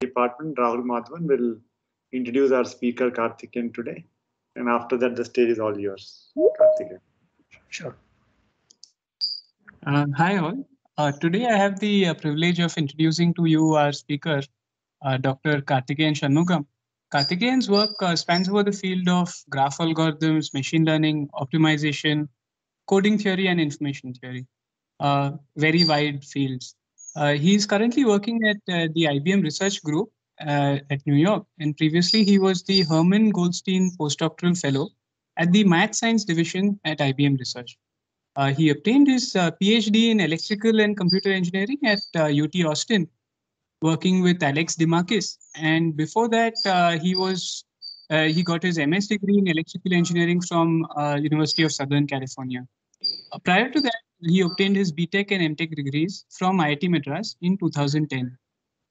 department, Rahul Madhavan, will introduce our speaker, Karthikeyan, today. And after that, the stage is all yours, Karthikeyan. Sure. Uh, hi, all. Uh, today, I have the uh, privilege of introducing to you our speaker, uh, Dr. Karthikeyan Shanmugam. Karthikeyan's work uh, spans over the field of graph algorithms, machine learning, optimization, coding theory, and information theory. Uh, very wide fields. Uh, he is currently working at uh, the IBM Research Group uh, at New York, and previously he was the Herman Goldstein Postdoctoral Fellow at the Math Science Division at IBM Research. Uh, he obtained his uh, PhD in Electrical and Computer Engineering at UT uh, Austin, working with Alex Dimakis, And before that, he was he got his MS degree in Electrical Engineering from University of Southern California. prior to that, he obtained his B.Tech and MTech degrees from IIT Madras in 2010.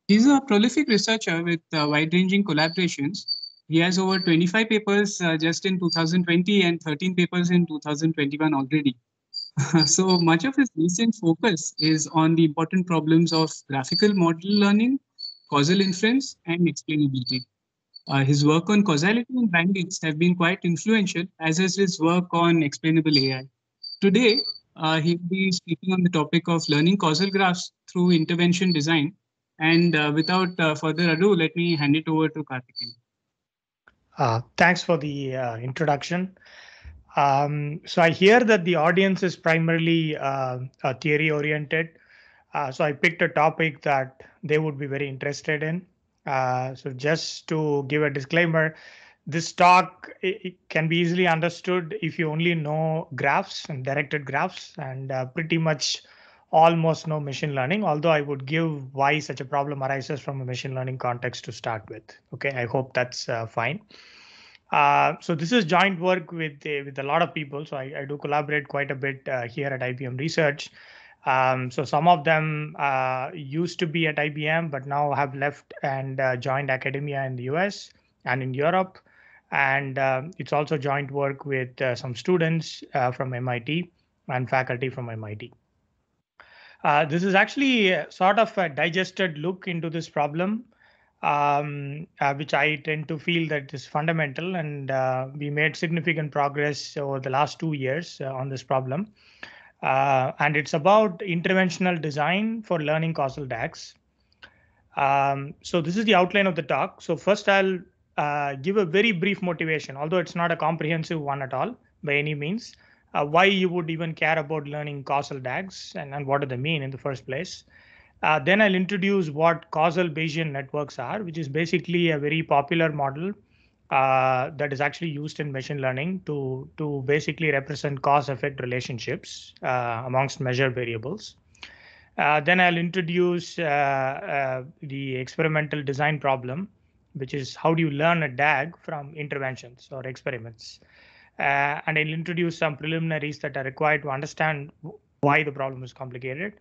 He's a prolific researcher with uh, wide-ranging collaborations. He has over 25 papers uh, just in 2020 and 13 papers in 2021 already. so much of his recent focus is on the important problems of graphical model learning, causal inference, and explainability. Uh, his work on causality and bandits have been quite influential, as is his work on explainable AI. Today, uh, he will be speaking on the topic of learning causal graphs through intervention design. And uh, without uh, further ado, let me hand it over to Karthikeyan. Uh, thanks for the uh, introduction. Um, so I hear that the audience is primarily uh, theory oriented. so I picked a topic that they would be very interested in. so just to give a disclaimer, this talk can be easily understood if you only know graphs and directed graphs and uh, pretty much almost no machine learning although i would give why such a problem arises from a machine learning context to start with okay i hope that's uh, fine uh, so this is joint work with uh, with a lot of people so i, I do collaborate quite a bit uh, here at ibm research um, so some of them uh, used to be at ibm but now have left and joined academia in the us and in europe and um, it's also joint work with uh, some students uh, from MIT and faculty from MIT. Uh, this is actually sort of a digested look into this problem, um, which I tend to feel that is fundamental, and we made significant progress over the last two years on this problem. Uh, and it's about interventional design for learning causal DAGs. Um, so this is the outline of the talk. So first I'll uh, give a very brief motivation, although it's not a comprehensive one at all by any means, uh, why you would even care about learning causal DAGs and, and what do they mean in the first place. Uh, then I'll introduce what causal Bayesian networks are, which is basically a very popular model uh, that is actually used in machine learning to, to basically represent cause-effect relationships uh, amongst measured variables. Uh, then I'll introduce the experimental design problem, which is how do you learn a DAG from interventions or experiments. Uh, and I'll introduce some preliminaries that are required to understand why the problem is complicated.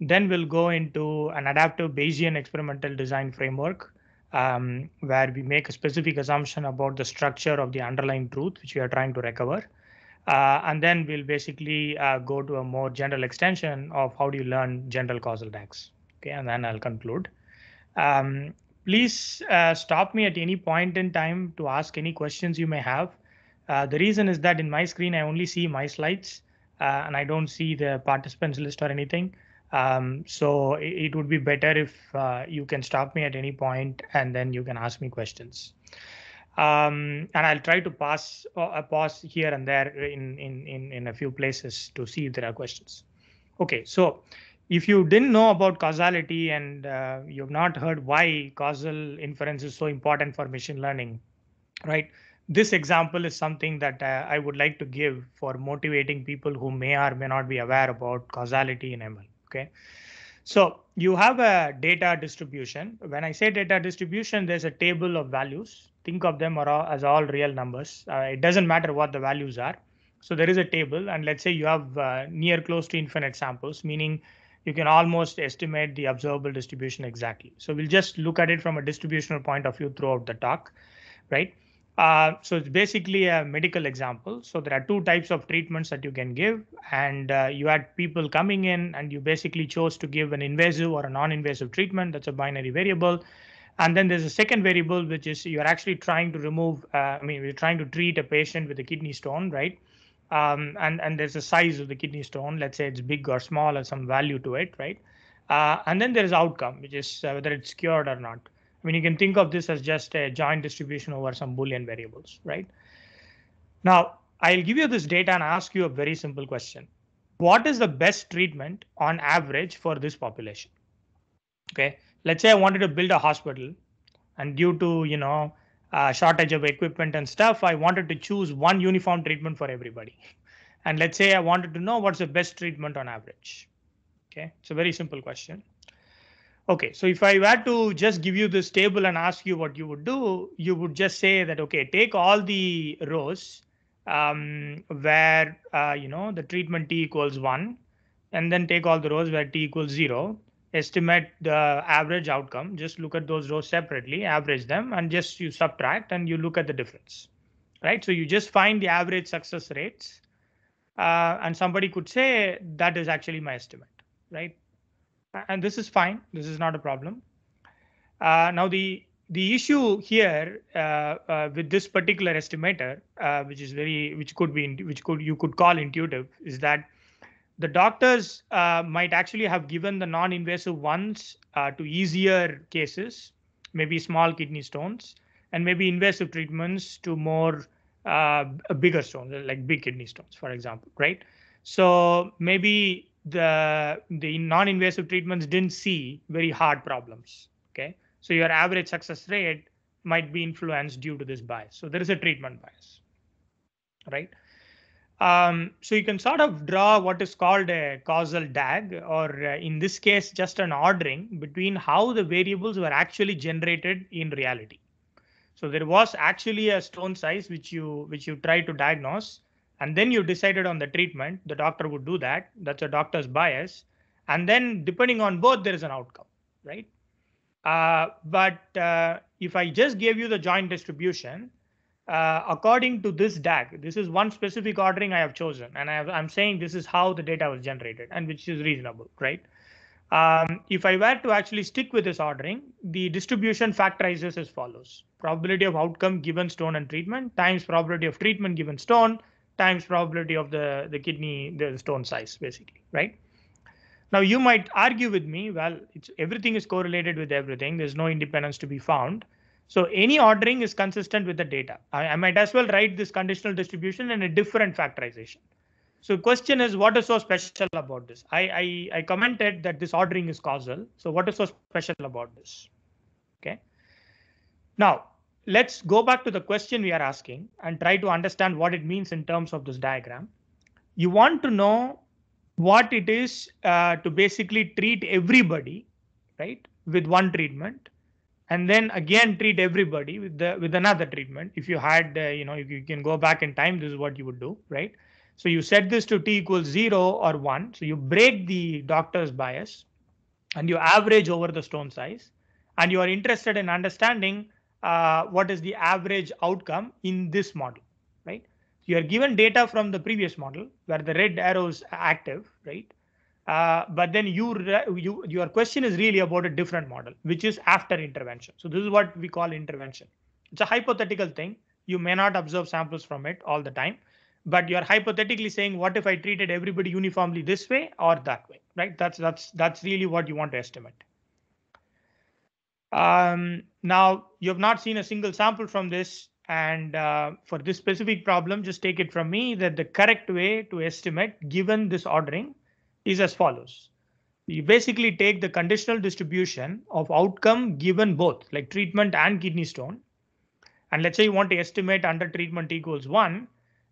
Then we'll go into an adaptive Bayesian experimental design framework um, where we make a specific assumption about the structure of the underlying truth which we are trying to recover. Uh, and then we'll basically uh, go to a more general extension of how do you learn general causal DAGs. Okay, and then I'll conclude. Um, Please uh, stop me at any point in time to ask any questions you may have. Uh, the reason is that in my screen, I only see my slides uh, and I don't see the participants list or anything. Um, so it, it, would be better if uh, you can stop me at any point and then you can ask me questions. Um, and I'll try to pass uh, a pause here and there in, in, in, in a few places to see if there are questions. Okay, so if you didn't know about causality and uh, you've not heard why causal inference is so important for machine learning, right? This example is something that uh, I would like to give for motivating people who may or may not be aware about causality in ML. Okay. So you have a data distribution. When I say data distribution, there's a table of values. Think of them as all real numbers. Uh, it doesn't matter what the values are. So there is a table, and let's say you have uh, near close to infinite samples, meaning you can almost estimate the observable distribution exactly. So we'll just look at it from a distributional point of view throughout the talk, right? Uh, so it's basically a medical example. So there are two types of treatments that you can give, and uh, you had people coming in, and you basically chose to give an invasive or a non-invasive treatment. That's a binary variable. And then there's a second variable, which is you're actually trying to remove, uh, I mean, we're trying to treat a patient with a kidney stone, right? um, and and there's the size of the kidney stone. Let's say it's big or small, or some value to it, right? Uh, and then there is outcome, which is uh, whether it's cured or not. I mean, you can think of this as just a joint distribution over some Boolean variables, right? Now, I'll give you this data and ask you a very simple question. What is the best treatment on average for this population? Okay, let's say I wanted to build a hospital and due to, you know, uh, shortage of equipment and stuff, I wanted to choose one uniform treatment for everybody. And let's say I wanted to know what's the best treatment on average. Okay, it's a very simple question. Okay, so if I were to just give you this table and ask you what you would do, you would just say that, okay, take all the rows um, where, uh, you know, the treatment T equals one, and then take all the rows where T equals zero estimate the average outcome. Just look at those rows separately, average them, and just you subtract and you look at the difference, right? So you just find the average success rates. Uh, and somebody could say that is actually my estimate, right? And this is fine. This is not a problem. Uh, now the the issue here uh, uh with this particular estimator, uh, which is very which could be which could you could call intuitive, is that the doctors uh, might actually have given the non-invasive ones uh, to easier cases, maybe small kidney stones, and maybe invasive treatments to more uh, bigger stones, like big kidney stones, for example, right? So maybe the the non-invasive treatments didn't see very hard problems. Okay, so your average success rate might be influenced due to this bias. So there is a treatment bias, right? Um, so you can sort of draw what is called a causal DAG, or uh, in this case, just an ordering between how the variables were actually generated in reality. So there was actually a stone size which you which you try to diagnose, and then you decided on the treatment. The doctor would do that. That's a doctor's bias, and then depending on both, there is an outcome, right? Uh, but uh, if I just gave you the joint distribution, uh, according to this DAG, this is one specific ordering I have chosen. And I am saying this is how the data was generated and which is reasonable, right? Um, if I were to actually stick with this ordering, the distribution factorizes as follows. Probability of outcome given stone and treatment times probability of treatment given stone times probability of the, the kidney, the stone size, basically, right? Now you might argue with me, well, it's everything is correlated with everything. There's no independence to be found. So any ordering is consistent with the data. I, I might as well write this conditional distribution in a different factorization. So question is what is so special about this? I, I, I commented that this ordering is causal. So what is so special about this? Okay. Now let's go back to the question we are asking and try to understand what it means in terms of this diagram. You want to know what it is uh, to basically treat everybody, right, with one treatment and then again treat everybody with the with another treatment if you had uh, you know if you can go back in time this is what you would do right so you set this to t equals 0 or 1 so you break the doctor's bias and you average over the stone size and you are interested in understanding uh, what is the average outcome in this model right you are given data from the previous model where the red arrows active right uh, but then you, you, your question is really about a different model, which is after intervention. So this is what we call intervention. It's a hypothetical thing. You may not observe samples from it all the time, but you're hypothetically saying, what if I treated everybody uniformly this way or that way, right? That's that's that's really what you want to estimate. Um, now you have not seen a single sample from this, and uh, for this specific problem, just take it from me that the correct way to estimate, given this ordering, is as follows. You basically take the conditional distribution of outcome given both like treatment and kidney stone. And let's say you want to estimate under treatment equals one,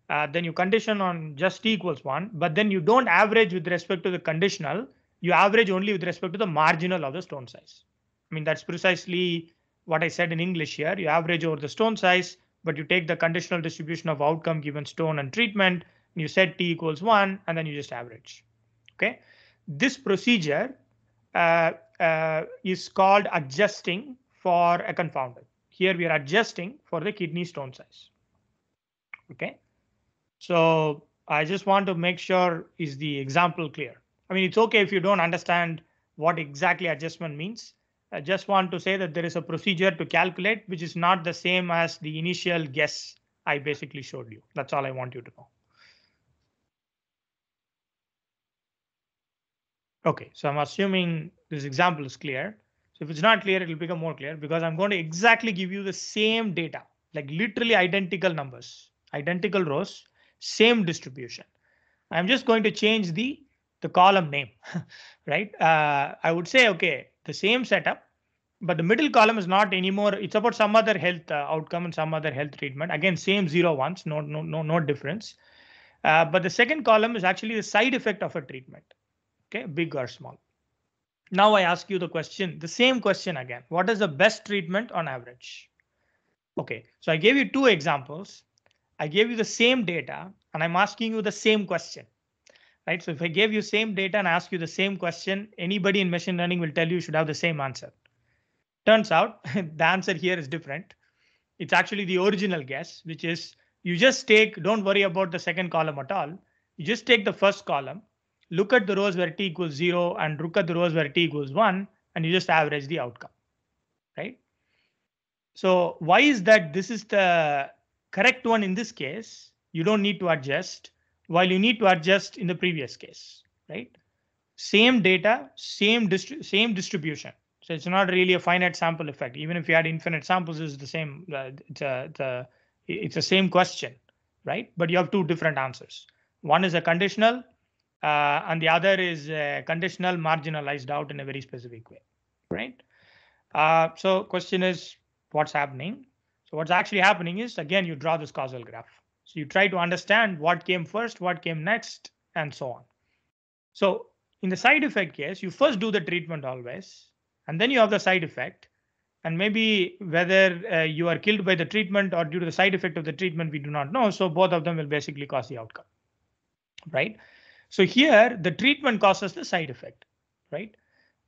uh, then you condition on just equals one, but then you don't average with respect to the conditional. You average only with respect to the marginal of the stone size. I mean, that's precisely what I said in English here. You average over the stone size, but you take the conditional distribution of outcome given stone and treatment, and you set t equals 1, and then you just average. Okay, this procedure uh, uh, is called adjusting for a confounder. Here we are adjusting for the kidney stone size. Okay, so I just want to make sure is the example clear. I mean, it's okay if you don't understand what exactly adjustment means. I just want to say that there is a procedure to calculate, which is not the same as the initial guess I basically showed you. That's all I want you to know. Okay, so I'm assuming this example is clear. So if it's not clear, it will become more clear because I'm going to exactly give you the same data, like literally identical numbers, identical rows, same distribution. I'm just going to change the, the column name, right? Uh, I would say, okay, the same setup, but the middle column is not anymore. It's about some other health uh, outcome and some other health treatment. Again, same zero ones, no, no, no, no difference. Uh, but the second column is actually the side effect of a treatment okay, big or small. Now I ask you the question, the same question again. What is the best treatment on average? Okay, so I gave you two examples. I gave you the same data and I'm asking you the same question. Right, so if I gave you same data and ask you the same question, anybody in machine learning will tell you, you should have the same answer. Turns out the answer here is different. It's actually the original guess, which is you just take, don't worry about the second column at all. You just take the first column look at the rows where t equals 0 and look at the rows where t equals 1 and you just average the outcome, right? So why is that this is the correct one in this case? You don't need to adjust while you need to adjust in the previous case, right? Same data, same, distri same distribution. So it's not really a finite sample effect. Even if you had infinite samples, is the same. Uh, it's, a, it's the same question, right? But you have two different answers. One is a conditional, uh, and the other is uh, conditional marginalized out in a very specific way, right? Uh, so question is what's happening? So what's actually happening is, again, you draw this causal graph. So you try to understand what came first, what came next, and so on. So in the side effect case, you first do the treatment always, and then you have the side effect. And maybe whether uh, you are killed by the treatment or due to the side effect of the treatment, we do not know. So both of them will basically cause the outcome, right? So here the treatment causes the side effect, right?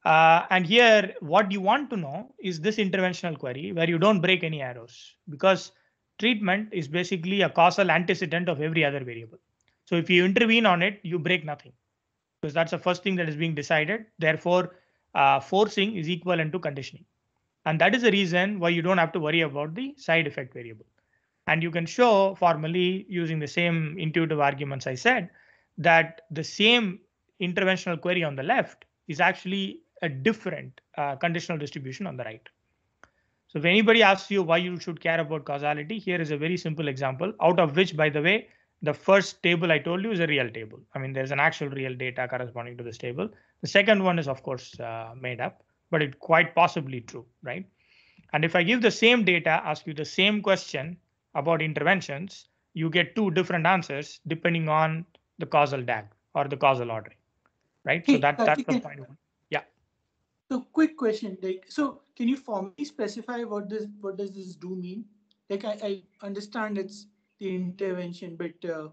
Uh, and here what you want to know is this interventional query where you don't break any arrows because treatment is basically a causal antecedent of every other variable. So if you intervene on it, you break nothing because that's the first thing that is being decided. Therefore, uh, forcing is equivalent to conditioning. And that is the reason why you don't have to worry about the side effect variable. And you can show formally using the same intuitive arguments I said that the same interventional query on the left is actually a different uh, conditional distribution on the right. So if anybody asks you why you should care about causality, here is a very simple example out of which, by the way, the first table I told you is a real table. I mean, there's an actual real data corresponding to this table. The second one is, of course, uh, made up, but it quite possibly true, right? And if I give the same data, ask you the same question about interventions, you get two different answers depending on the causal DAG or the causal ordering, right? Hey, so that, uh, that's the point. Yeah. So quick question, like, so can you formally specify what this, what does this do mean? Like, I, I understand it's the intervention, but. Uh,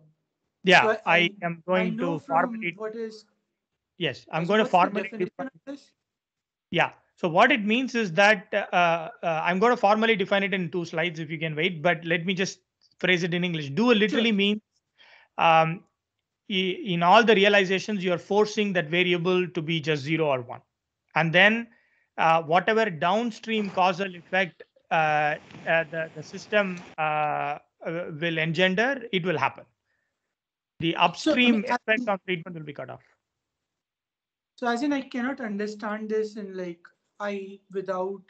yeah, so I, I, am going I to formally. What is. Yes, I'm going to formally. Yeah, so what it means is that uh, uh, I'm going to formally define it in two slides if you can wait, but let me just phrase it in English. Do literally sure. means um, in all the realizations, you're forcing that variable to be just zero or one. And then uh, whatever downstream causal effect uh, uh, the, the system uh, uh, will engender, it will happen. The upstream so, I mean, effect on of treatment will be cut off. So as in I cannot understand this in like I without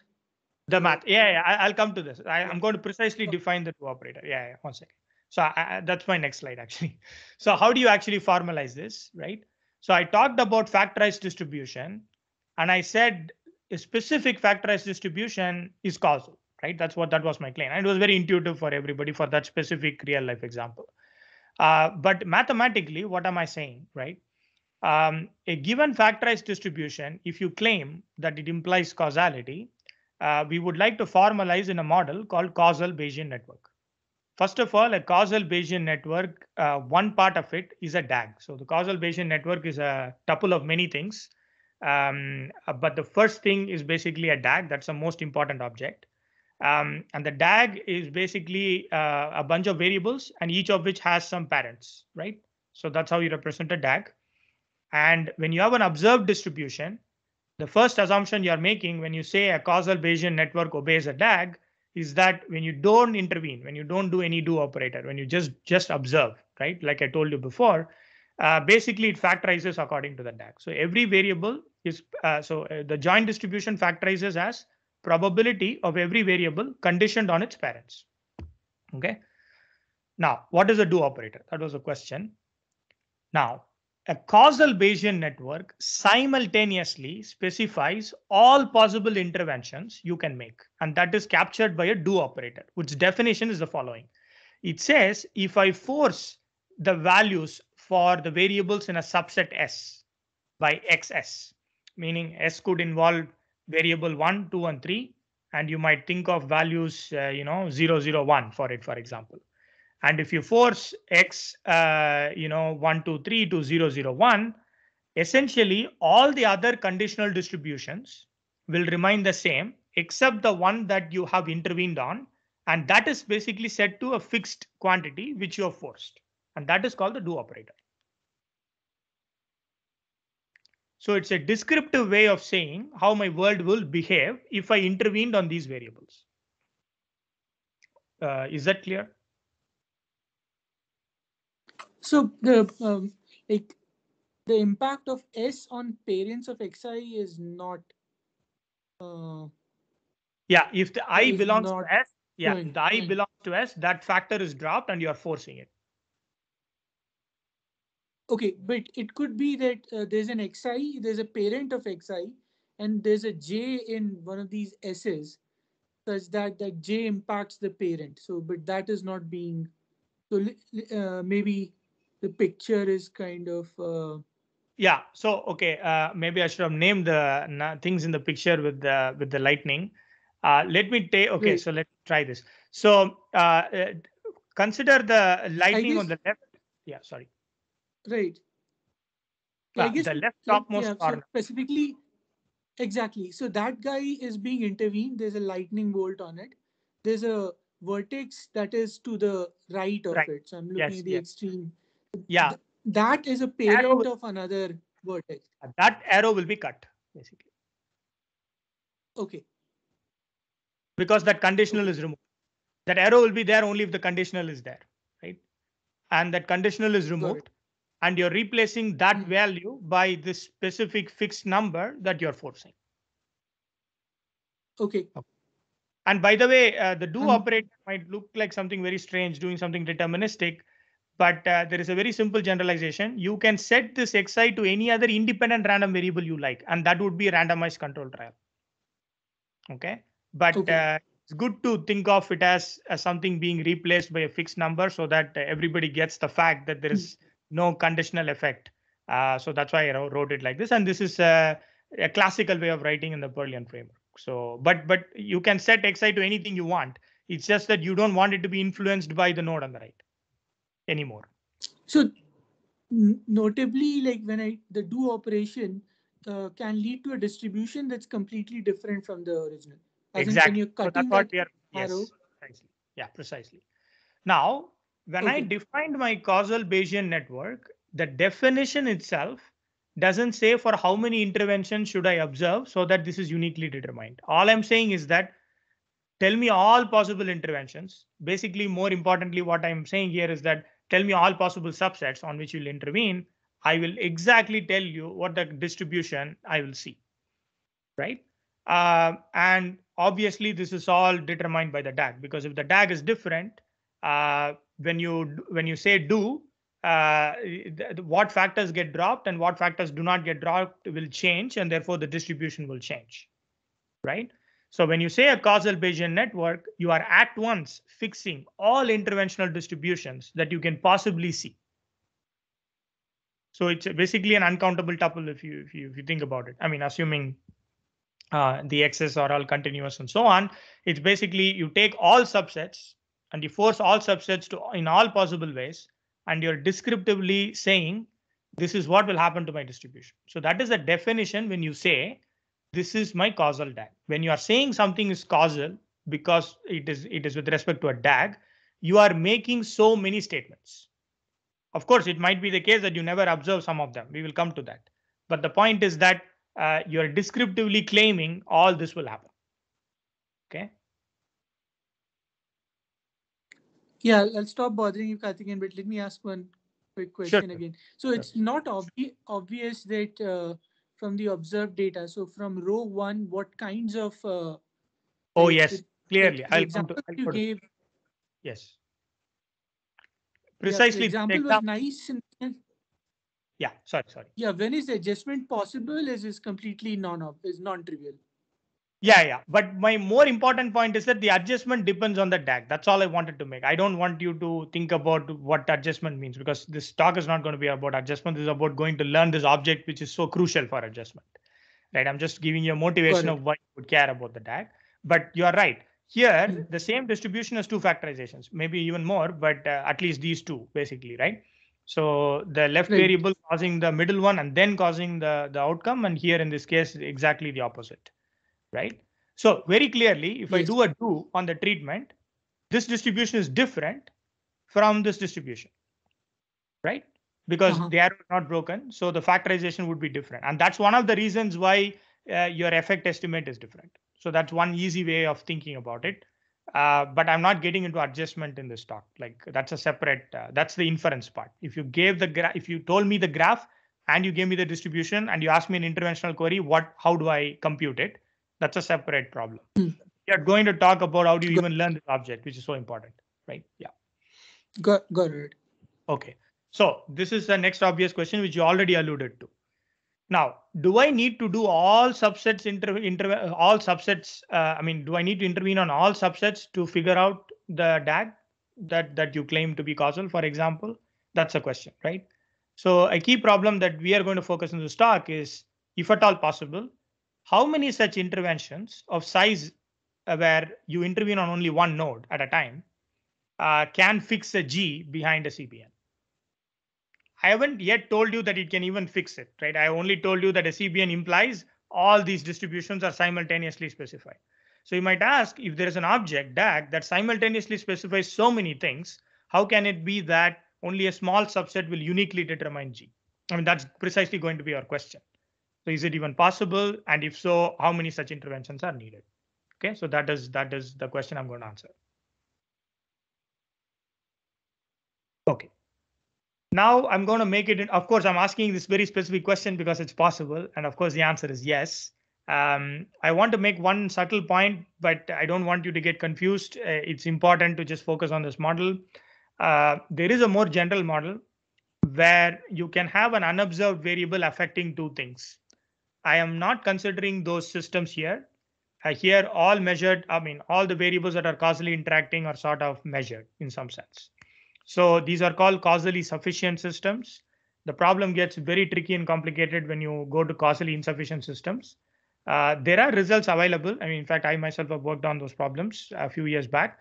the math. Yeah, yeah I, will come to this. I, am going to precisely define the two operator. Yeah, yeah, one second. So I, that's my next slide actually. So how do you actually formalize this, right? So I talked about factorized distribution and I said a specific factorized distribution is causal, right? That's what that was my claim. And it was very intuitive for everybody for that specific real life example. Uh, but mathematically, what am I saying, right? Um, a given factorized distribution, if you claim that it implies causality, uh, we would like to formalize in a model called causal Bayesian network. First of all, a causal Bayesian network, uh, one part of it is a DAG. So the causal Bayesian network is a tuple of many things. Um, uh, but the first thing is basically a DAG. That's the most important object. Um, and the DAG is basically uh, a bunch of variables and each of which has some parents, right? So that's how you represent a DAG. And when you have an observed distribution, the first assumption you're making when you say a causal Bayesian network obeys a DAG is that when you don't intervene, when you don't do any do operator, when you just just observe, right? Like I told you before, uh, basically it factorizes according to the DAG. So every variable is uh, so uh, the joint distribution factorizes as probability of every variable conditioned on its parents. Okay. Now, what is a do operator? That was a question. Now, a causal Bayesian network simultaneously specifies all possible interventions you can make. And that is captured by a do operator, which definition is the following. It says, if I force the values for the variables in a subset S by XS, meaning S could involve variable 1, 2, and 3, and you might think of values, uh, you know, 0, 0, 1 for it, for example. And if you force x, uh, you know, 1, 2, 3 to 0, 0, 1, essentially all the other conditional distributions will remain the same except the one that you have intervened on. And that is basically set to a fixed quantity which you have forced. And that is called the do operator. So it's a descriptive way of saying how my world will behave if I intervened on these variables. Uh, is that clear? So the um, like the impact of S on parents of xi is not. Uh, yeah, if the i belongs to S, yeah, the i belongs to S, that factor is dropped and you are forcing it. Okay, but it could be that uh, there's an xi, there's a parent of xi, and there's a j in one of these S's such that that j impacts the parent. So, but that is not being so uh, maybe the picture is kind of. Uh, yeah. So okay, uh, maybe I should have named the things in the picture with the with the lightning. Uh, let me take. Okay, Wait. so let's try this. So uh, uh consider the lightning guess, on the left. Yeah, sorry. Right. Yeah, I guess the left topmost yeah, corner. So specifically, exactly. So that guy is being intervened. There's a lightning bolt on it. There's a vertex that is to the right of right. it. So I'm looking yes, at the yes. extreme yeah th- that is a parent of another vertex uh, that arrow will be cut basically okay because that conditional is removed that arrow will be there only if the conditional is there right and that conditional is removed and you're replacing that mm-hmm. value by this specific fixed number that you're forcing okay, okay. and by the way uh, the do mm-hmm. operator might look like something very strange doing something deterministic but uh, there is a very simple generalization. You can set this xi to any other independent random variable you like, and that would be a randomized control trial. Okay, but okay. Uh, it's good to think of it as, something being replaced by a fixed number so that everybody gets the fact that there is hmm. no conditional effect. Uh, so that's why I wrote it like this, and this is a, uh, a classical way of writing in the Perlian framework. So, but but you can set xi to anything you want. It's just that you don't want it to be influenced by the node on the right anymore so notably like when i the do operation uh, can lead to a distribution that's completely different from the original As exactly so that's what that we are yes, precisely. yeah precisely now when okay. i defined my causal bayesian network the definition itself doesn't say for how many interventions should i observe so that this is uniquely determined all i'm saying is that tell me all possible interventions basically more importantly what i'm saying here is that tell me all possible subsets on which you'll intervene, I will exactly tell you what the distribution I will see, right? Uh, and obviously, this is all determined by the DAG because if the DAG is different, uh, when you when you say do, uh, th what factors get dropped and what factors do not get dropped will change, and therefore the distribution will change, right? So when you say a causal Bayesian network, you are at once fixing all interventional distributions that you can possibly see. So it's basically an uncountable tuple if you if you, if you think about it. I mean, assuming uh, the x's are all continuous and so on, it's basically you take all subsets and you force all subsets to in all possible ways, and you're descriptively saying this is what will happen to my distribution. So that is the definition when you say this is my causal DAG. When you are saying something is causal because it is it is with respect to a DAG, you are making so many statements. Of course, it might be the case that you never observe some of them. We will come to that. But the point is that uh, you are descriptively claiming all this will happen. Okay. Yeah, I'll stop bothering you, Karthik, again. but let me ask one quick question sure. again. So it's not obvi obvious that uh, from the observed data. So from row one, what kinds of uh, oh yes, clearly I'll come to. I'll you gave, yes, precisely. Yeah, example was nice. And, yeah, sorry, sorry. Yeah, when is adjustment possible? Is is completely non is non trivial. Yeah, yeah. But my more important point is that the adjustment depends on the DAG. That's all I wanted to make. I don't want you to think about what adjustment means because this talk is not going to be about adjustment. This is about going to learn this object, which is so crucial for adjustment. Right. I'm just giving you a motivation of why you would care about the DAG. But you are right. Here, mm -hmm. the same distribution as two factorizations, maybe even more, but uh, at least these two, basically, right? So the left right. variable causing the middle one and then causing the, the outcome. And here in this case, exactly the opposite right? So very clearly, if yes. I do a do on the treatment, this distribution is different from this distribution, right? Because uh -huh. they are not broken, so the factorization would be different. And that's one of the reasons why uh, your effect estimate is different. So that's one easy way of thinking about it. Uh, but I'm not getting into adjustment in this talk. Like that's a separate, uh, that's the inference part. If you gave the graph, if you told me the graph and you gave me the distribution and you asked me an interventional query, what, how do I compute it? That's a separate problem. Mm. We are going to talk about how do you even learn this object, which is so important, right? Yeah. Got, got it. Okay. So this is the next obvious question, which you already alluded to. Now, do I need to do all subsets inter, inter all subsets? Uh, I mean, do I need to intervene on all subsets to figure out the DAG that that you claim to be causal? For example, that's a question, right? So a key problem that we are going to focus on this talk is, if at all possible, how many such interventions of size uh, where you intervene on only one node at a time uh, can fix a G behind a CBN? I haven't yet told you that it can even fix it, right? I only told you that a CBN implies all these distributions are simultaneously specified. So you might ask if there is an object DAG that simultaneously specifies so many things, how can it be that only a small subset will uniquely determine G? I mean, that's precisely going to be our question. So is it even possible? And if so, how many such interventions are needed? Okay, so that is that is the question I'm going to answer. Okay. Now I'm going to make it. In, of course, I'm asking this very specific question because it's possible, and of course the answer is yes. Um, I want to make one subtle point, but I don't want you to get confused. Uh, it's important to just focus on this model. Uh, there is a more general model where you can have an unobserved variable affecting two things. I am not considering those systems here. Uh, here, all measured, I mean, all the variables that are causally interacting are sort of measured in some sense. So these are called causally sufficient systems. The problem gets very tricky and complicated when you go to causally insufficient systems. Uh, there are results available. I mean, in fact, I myself have worked on those problems a few years back,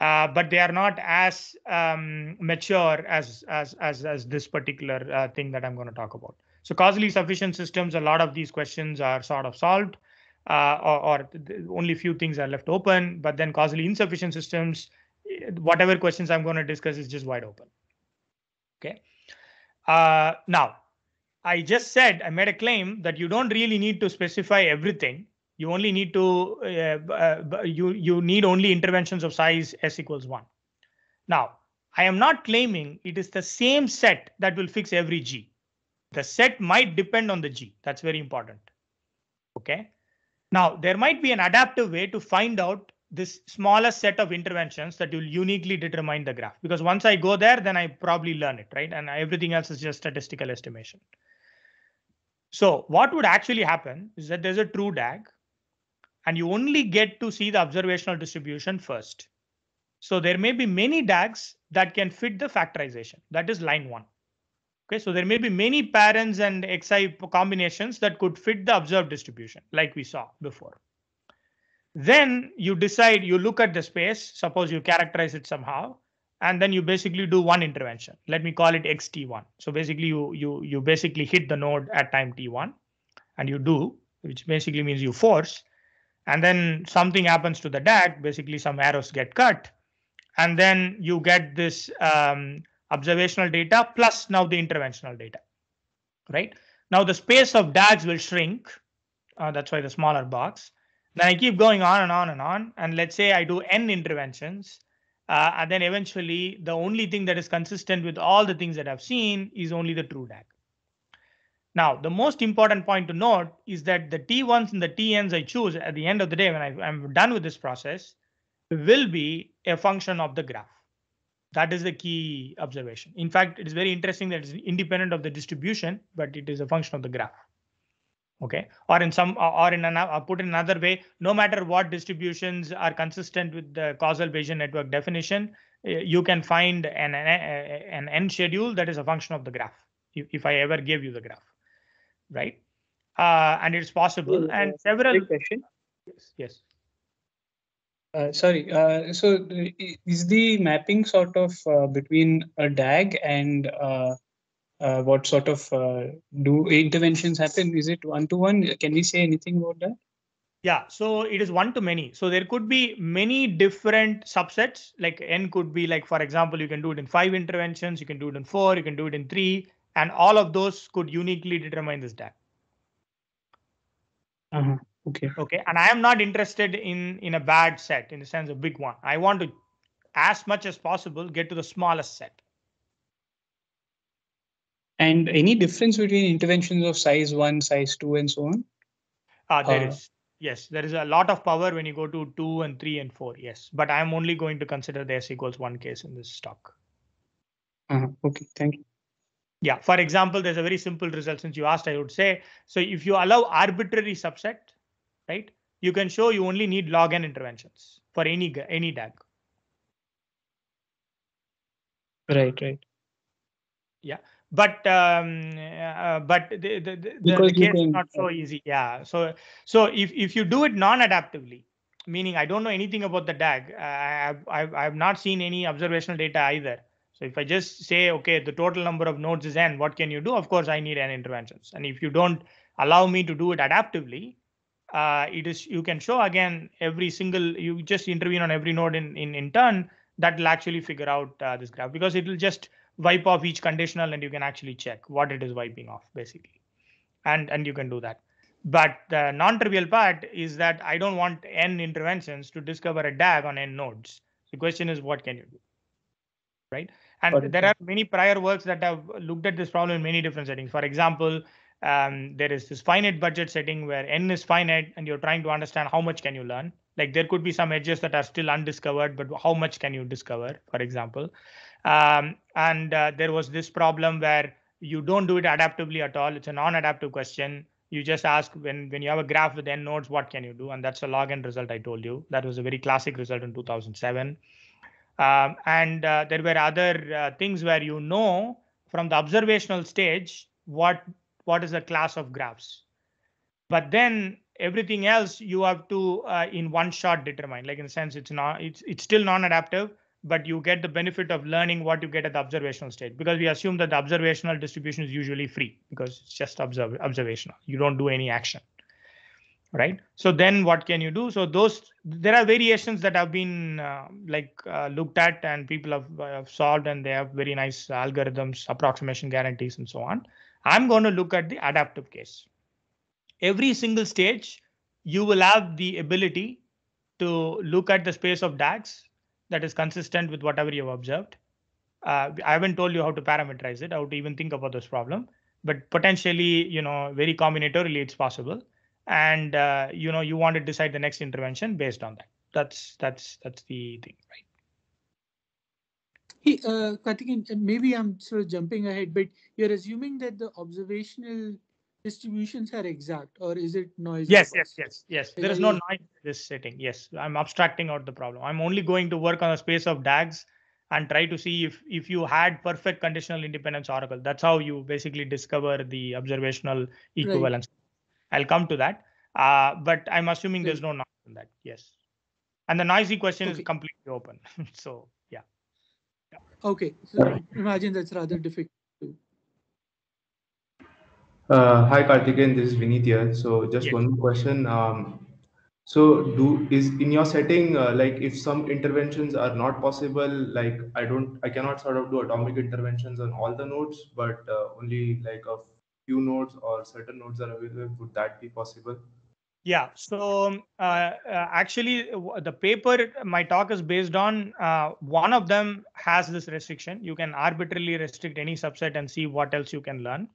uh, but they are not as um, mature as, as, as, as this particular uh, thing that I'm going to talk about. So causally sufficient systems, a lot of these questions are sort of solved uh, or, or only few things are left open, but then causally insufficient systems, eh, whatever questions I'm going to discuss is just wide open. Okay. Uh, now, I just said I made a claim that you don't really need to specify everything. You only need to uh, uh, you you need only interventions of size s equals one. Now, I am not claiming it is the same set that will fix every g. The set might depend on the G. That's very important. Okay. Now, there might be an adaptive way to find out this smallest set of interventions that will uniquely determine the graph. Because once I go there, then I probably learn it, right? And everything else is just statistical estimation. So what would actually happen is that there's a true DAG and you only get to see the observational distribution first. So there may be many DAGs that can fit the factorization. That is line one. Okay, so there may be many parents and xi combinations that could fit the observed distribution like we saw before. Then you decide, you look at the space, suppose you characterize it somehow, and then you basically do one intervention. Let me call it xt1. So basically you, you, you basically hit the node at time t1 and you do, which basically means you force. And then something happens to the DAG, basically some arrows get cut. And then you get this um, observational data plus now the interventional data, right? Now the space of DAGs will shrink. Uh, that's why the smaller box. Then I keep going on and on and on. And let's say I do n interventions. Uh, and then eventually the only thing that is consistent with all the things that I've seen is only the true DAG. Now, the most important point to note is that the T1s and the Tns I choose at the end of the day when I, am done with this process will be a function of the graph. That is the key observation. In fact, it is very interesting that it's independent of the distribution, but it is a function of the graph. Okay, or in some, or in another, put in another way, no matter what distributions are consistent with the causal Bayesian network definition, eh, you can find an an, eh, an schedule that is a function of the graph. If, if I ever gave you the graph, right? Uh, and it's possible. and uh, several question. Yes. Yes. Uh, sorry, uh, so is the mapping sort of uh, between a DAG and uh, uh, what sort of uh, do interventions happen? Is it one to one? Can we say anything about that? Yeah, so it is one to many. So there could be many different subsets. Like N could be like, for example, you can do it in five interventions, you can do it in four, you can do it in three, and all of those could uniquely determine this DAG. Uh-huh okay okay and i am not interested in in a bad set in the sense of big one i want to as much as possible get to the smallest set and any difference between interventions of size 1 size 2 and so on uh, there uh, is. yes there is a lot of power when you go to 2 and 3 and 4 yes but i am only going to consider the s equals 1 case in this stock uh, okay thank you yeah, for example, there's a very simple result since you asked, I would say. So if you allow arbitrary subset, right? You can show you only need log n interventions for any any DAG. Right, right. Yeah, but um, uh, but the the, the, the case is not so easy. Yeah, so so if if you do it non-adaptively, meaning I don't know anything about the DAG, uh, I I've, I've not seen any observational data either. So if I just say, okay, the total number of nodes is n, what can you do? Of course, I need n interventions. And if you don't allow me to do it adaptively, uh, it is you can show again every single you just intervene on every node in in, in turn that will actually figure out uh, this graph because it will just wipe off each conditional and you can actually check what it is wiping off basically and and you can do that but the non-trivial part is that i don't want n interventions to discover a dag on n nodes the question is what can you do right and there are many prior works that have looked at this problem in many different settings for example um, there is this finite budget setting where n is finite and you're trying to understand how much can you learn like there could be some edges that are still undiscovered but how much can you discover for example um, and uh, there was this problem where you don't do it adaptively at all it's a non-adaptive question you just ask when when you have a graph with n nodes what can you do and that's a log n result i told you that was a very classic result in 2007 um, and uh, there were other uh, things where you know from the observational stage what what is the class of graphs. But then everything else you have to uh, in one shot determine. Like in a sense, it's not it's it's still non-adaptive, but you get the benefit of learning what you get at the observational stage because we assume that the observational distribution is usually free because it's just observ observational. You don't do any action right so then what can you do so those there are variations that have been uh, like uh, looked at and people have, uh, have, solved and they have very nice algorithms approximation guarantees and so on I'm going to look at the adaptive case. Every single stage, you will have the ability to look at the space of DAGs that is consistent with whatever you've observed. Uh, I haven't told you how to parameterize it, how to even think about this problem, but potentially, you know, very combinatorially it's possible. And, uh, you know, you want to decide the next intervention based on that. That's, that's, that's the thing, right? He, uh, Karthik, maybe I'm sort of jumping ahead, but you're assuming that the observational distributions are exact, or is it noisy? Yes, yes, yes, yes. There is no noise in this setting. Yes, I'm abstracting out the problem. I'm only going to work on the space of DAGs and try to see if if you had perfect conditional independence oracle. That's how you basically discover the observational equivalence. Right. I'll come to that. Uh, but I'm assuming right. there's no noise in that. Yes. And the noisy question okay. is completely open. so Okay, so imagine that's rather difficult. Uh, hi Kartikeyan, this is Vineet here. So just yes. one question. Um, so do is in your setting uh, like if some interventions are not possible, like I don't, I cannot sort of do atomic interventions on all the nodes, but uh, only like a few nodes or certain nodes are available. Would that be possible? Yeah. So um, uh, uh, actually, the paper my talk is based on uh, one of them has this restriction. You can arbitrarily restrict any subset and see what else you can learn.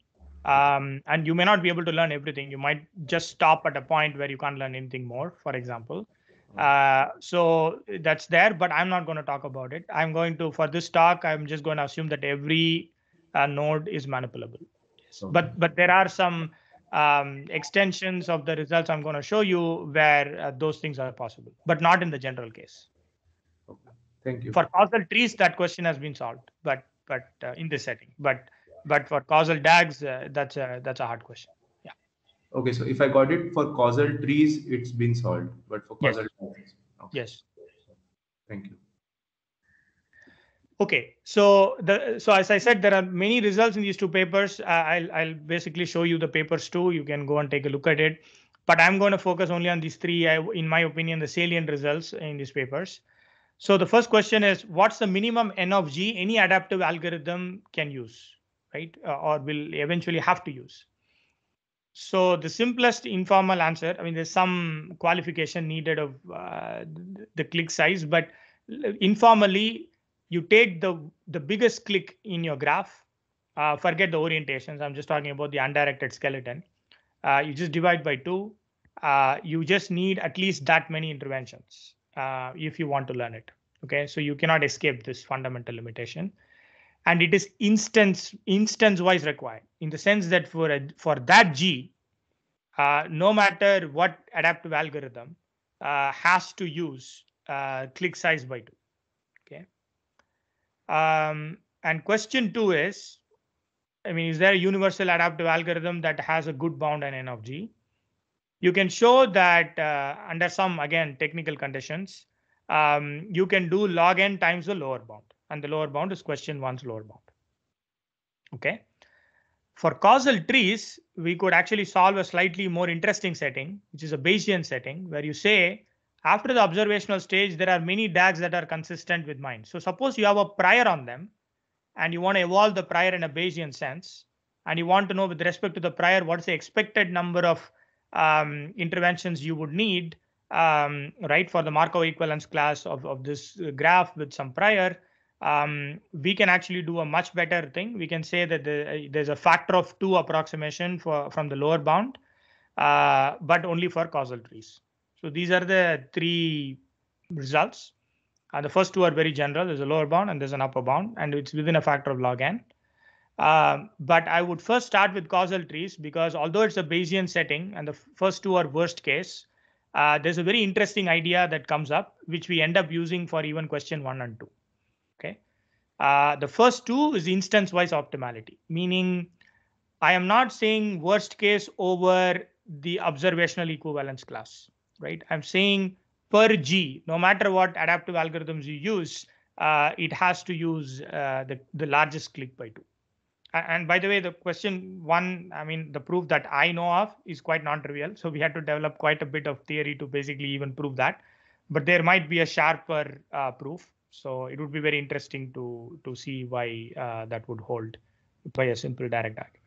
Um, and you may not be able to learn everything. You might just stop at a point where you can't learn anything more, for example. Hmm. Uh, so uh, that's there, but I'm not going to talk about it. I'm going to, for this talk, I'm just going to assume that every node is manipulable. Okay. But but there are some um, extensions of the results I'm going to show you where uh, those things are possible, but not in the general case. Okay. Thank you. For causal trees, that question has been solved, but but uh, in this setting, but but for causal DAGs, uh, that's a that's a hard question. Yeah. Okay, so if I got it for causal trees, it's been solved, but for causal yes. DAGs, okay. yes. Thank you. Okay, so the so as I said, there are many results in these two papers. I'll I'll basically show you the papers too. You can go and take a look at it, but I'm going to focus only on these three. I, in my opinion, the salient results in these papers. So the first question is, what's the minimum n of g any adaptive algorithm can use, right? Uh, or will eventually have to use. So the simplest informal answer. I mean, there's some qualification needed of uh, the click size, but informally you take the the biggest click in your graph. Uh, forget the orientations. I'm just talking about the undirected skeleton. Uh, you just divide by two. Uh, you just need at least that many interventions uh, if you want to learn it. Okay, so you cannot escape this fundamental limitation, and it is instance instance wise required in the sense that for a, for that G, uh, no matter what adaptive algorithm uh, has to use click size by two. Um, and question two is, I mean, is there a universal adaptive algorithm that has a good bound and n of g? You can show that uh, under some, again, technical conditions, um, you can do log n times the lower bound. And the lower bound is question one's lower bound. OK. For causal trees, we could actually solve a slightly more interesting setting, which is a Bayesian setting, where you say after the observational stage, there are many DAGs that are consistent with mine. So suppose you have a prior on them and you want to evolve the prior in a Bayesian sense, and you want to know with respect to the prior, what's the expected number of um, interventions you would need, um, right, for the Markov equivalence class of, of this graph with some prior, um, we can actually do a much better thing. We can say that the, uh, there's a factor of two approximation for from the lower bound, uh, but only for causal trees. So these are the three results. And uh, the first two are very general. There's a lower bound and there's an upper bound, and it's within a factor of log n. Uh, but I would first start with causal trees because although it's a Bayesian setting and the first two are worst case, uh, there's a very interesting idea that comes up, which we end up using for even question one and two. Okay. Uh, the first two is instance wise optimality, meaning I am not saying worst case over the observational equivalence class right? I'm saying per G, no matter what adaptive algorithms you use, uh, it has to use uh, the, the largest click by two. And by the way, the question one, I mean, the proof that I know of is quite non-trivial. So we had to develop quite a bit of theory to basically even prove that. But there might be a sharper uh, proof. So it would be very interesting to to see why uh, that would hold by a simple direct argument.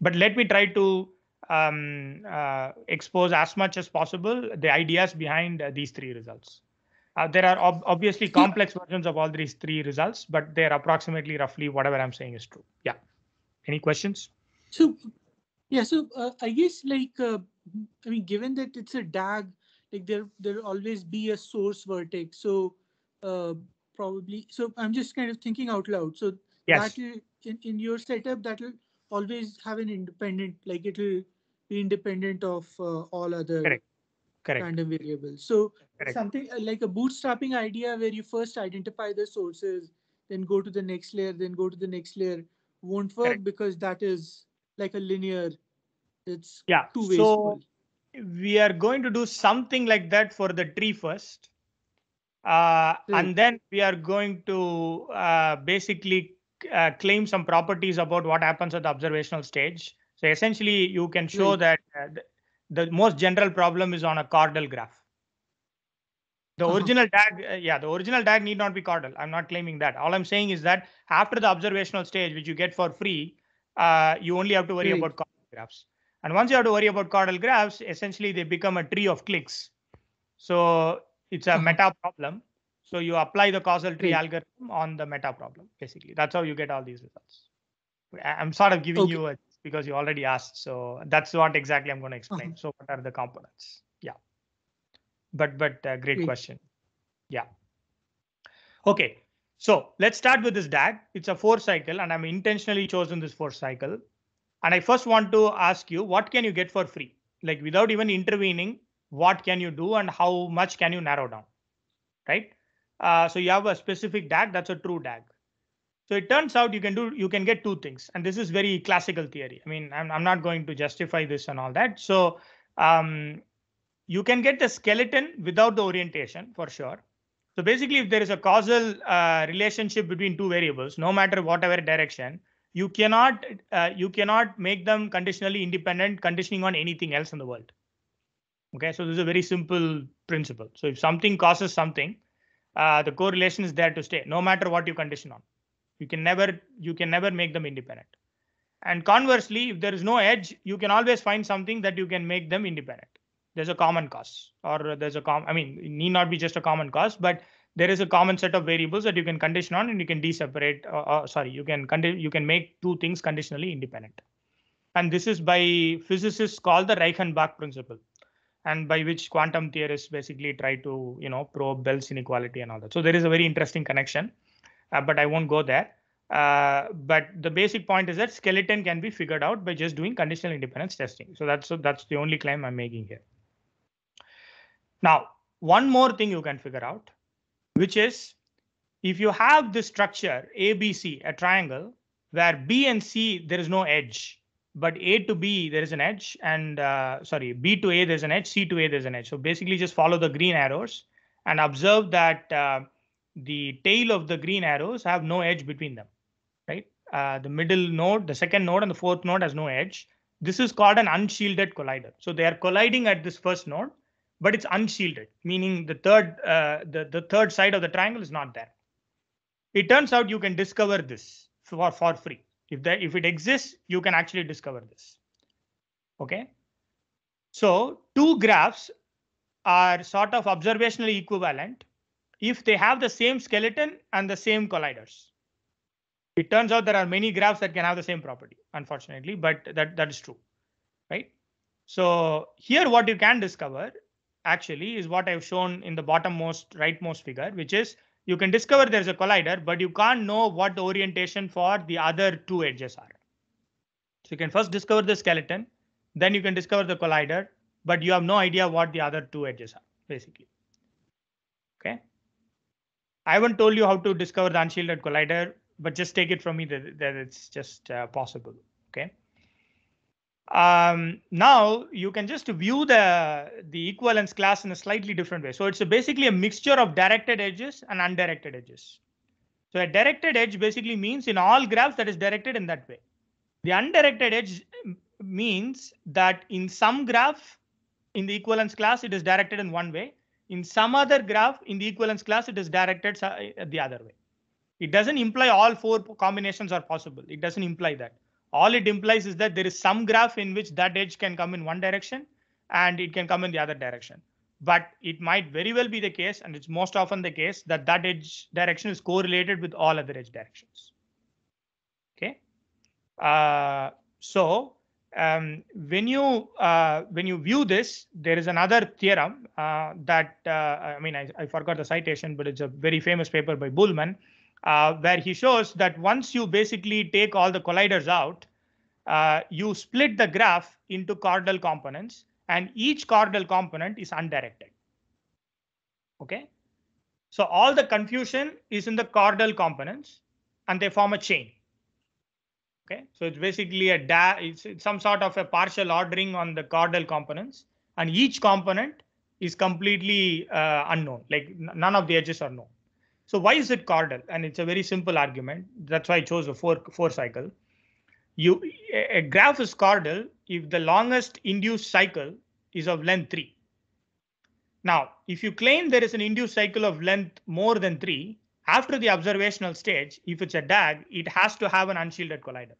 But let me try to um, uh, expose as much as possible the ideas behind uh, these three results. Uh, there are ob- obviously complex versions of all these three results, but they're approximately roughly whatever I'm saying is true. Yeah. Any questions? So, yeah. So uh, I guess like uh, I mean, given that it's a DAG, like there there always be a source vertex. So uh, probably. So I'm just kind of thinking out loud. So yes. that in in your setup that will always have an independent like it'll independent of uh, all other Correct. Correct. random variables. So Correct. something uh, like a bootstrapping idea where you first identify the sources, then go to the next layer, then go to the next layer won't work Correct. because that is like a linear. It's yeah. Two ways. So we are going to do something like that for the tree first. Uh, and then we are going to uh, basically uh, claim some properties about what happens at the observational stage so essentially, you can show mm. that uh, the, the, most general problem is on a chordal graph. The uh-huh. original tag, uh, yeah, the original tag need not be chordal. I'm not claiming that. All I'm saying is that after the observational stage, which you get for free, uh, you only have to worry hmm. about graphs. And once you have to worry about chordal graphs, essentially they become a tree of clicks. So it's a uh-huh. meta problem. So you apply the causal tree hmm. algorithm on the meta problem. Basically, that's how you get all these results. I'm sort of giving okay. you a because you already asked. So that's what exactly I'm going to explain. Uh -huh. So what are the components? Yeah. But but uh, great, Wait. question. Yeah. OK, so let's start with this DAG. It's a four cycle and I'm intentionally chosen this four cycle. And I first want to ask you, what can you get for free? Like without even intervening, what can you do and how much can you narrow down? Right? Uh, so you have a specific DAG, that's a true DAG. So it turns out you can do you can get two things, and this is very classical theory. I mean, I'm I'm not going to justify this and all that. So um, you can get the skeleton without the orientation for sure. So basically, if there is a causal uh, relationship between two variables, no matter whatever direction, you cannot uh, you cannot make them conditionally independent, conditioning on anything else in the world. Okay, so this is a very simple principle. So if something causes something, uh, the correlation is there to stay, no matter what you condition on you can never you can never make them independent and conversely if there is no edge you can always find something that you can make them independent there's a common cause or there's a com i mean it need not be just a common cause but there is a common set of variables that you can condition on and you can deseparate uh, uh, sorry you can condi- you can make two things conditionally independent and this is by physicists called the reichenbach principle and by which quantum theorists basically try to you know probe bell's inequality and all that so there is a very interesting connection uh, but I won't go there. Uh, but the basic point is that skeleton can be figured out by just doing conditional independence testing. So that's so that's the only claim I'm making here. Now, one more thing you can figure out, which is if you have this structure ABC, a triangle, where B and C, there is no edge, but A to B, there is an edge, and uh, sorry, B to A, there's an edge, C to A, there's an edge. So basically just follow the green arrows and observe that uh, the tail of the green arrows have no edge between them, right? Uh, the middle node, the second node, and the fourth node has no edge. This is called an unshielded collider. So they are colliding at this first node, but it's unshielded, meaning the third uh, the, the third side of the triangle is not there. It turns out you can discover this for, for free. If that if it exists, you can actually discover this. Okay. So two graphs are sort of observationally equivalent if they have the same skeleton and the same colliders. It turns out there are many graphs that can have the same property, unfortunately, but that, that is true, right? So here what you can discover actually is what I've shown in the bottom right rightmost figure, which is you can discover there's a collider, but you can't know what the orientation for the other two edges are. So you can first discover the skeleton, then you can discover the collider, but you have no idea what the other two edges are, basically. I haven't told you how to discover the unshielded collider, but just take it from me that, that it's just uh, possible. Okay. Um, now you can just view the the equivalence class in a slightly different way. So it's a basically a mixture of directed edges and undirected edges. So a directed edge basically means in all graphs that is directed in that way. The undirected edge means that in some graph in the equivalence class, it is directed in one way in some other graph in the equivalence class it is directed eh, the other way it doesn't imply all four combinations are possible it doesn't imply that all it implies is that there is some graph in which that edge can come in one direction and it can come in the other direction but it might very well be the case and it's most often the case that that edge direction is correlated with all other edge directions okay uh, so um, when you uh, when you view this, there is another theorem uh, that uh, I mean I, I, forgot the citation, but it's a very famous paper by Bullman, uh, where he shows that once you basically take all the colliders out, uh, you split the graph into chordal components, and each chordal component is undirected. Okay, so all the confusion is in the chordal components, and they form a chain. Okay, so it's basically a da it's, it's some sort of a partial ordering on the caudal components, and each component is completely uh, unknown. Like none of the edges are known. So why is it caudal? And it's a very simple argument. That's why I chose a four four cycle. You a, graph is caudal if the longest induced cycle is of length three. Now, if you claim there is an induced cycle of length more than three, after the observational stage, if it's a DAG, it has to have an unshielded collider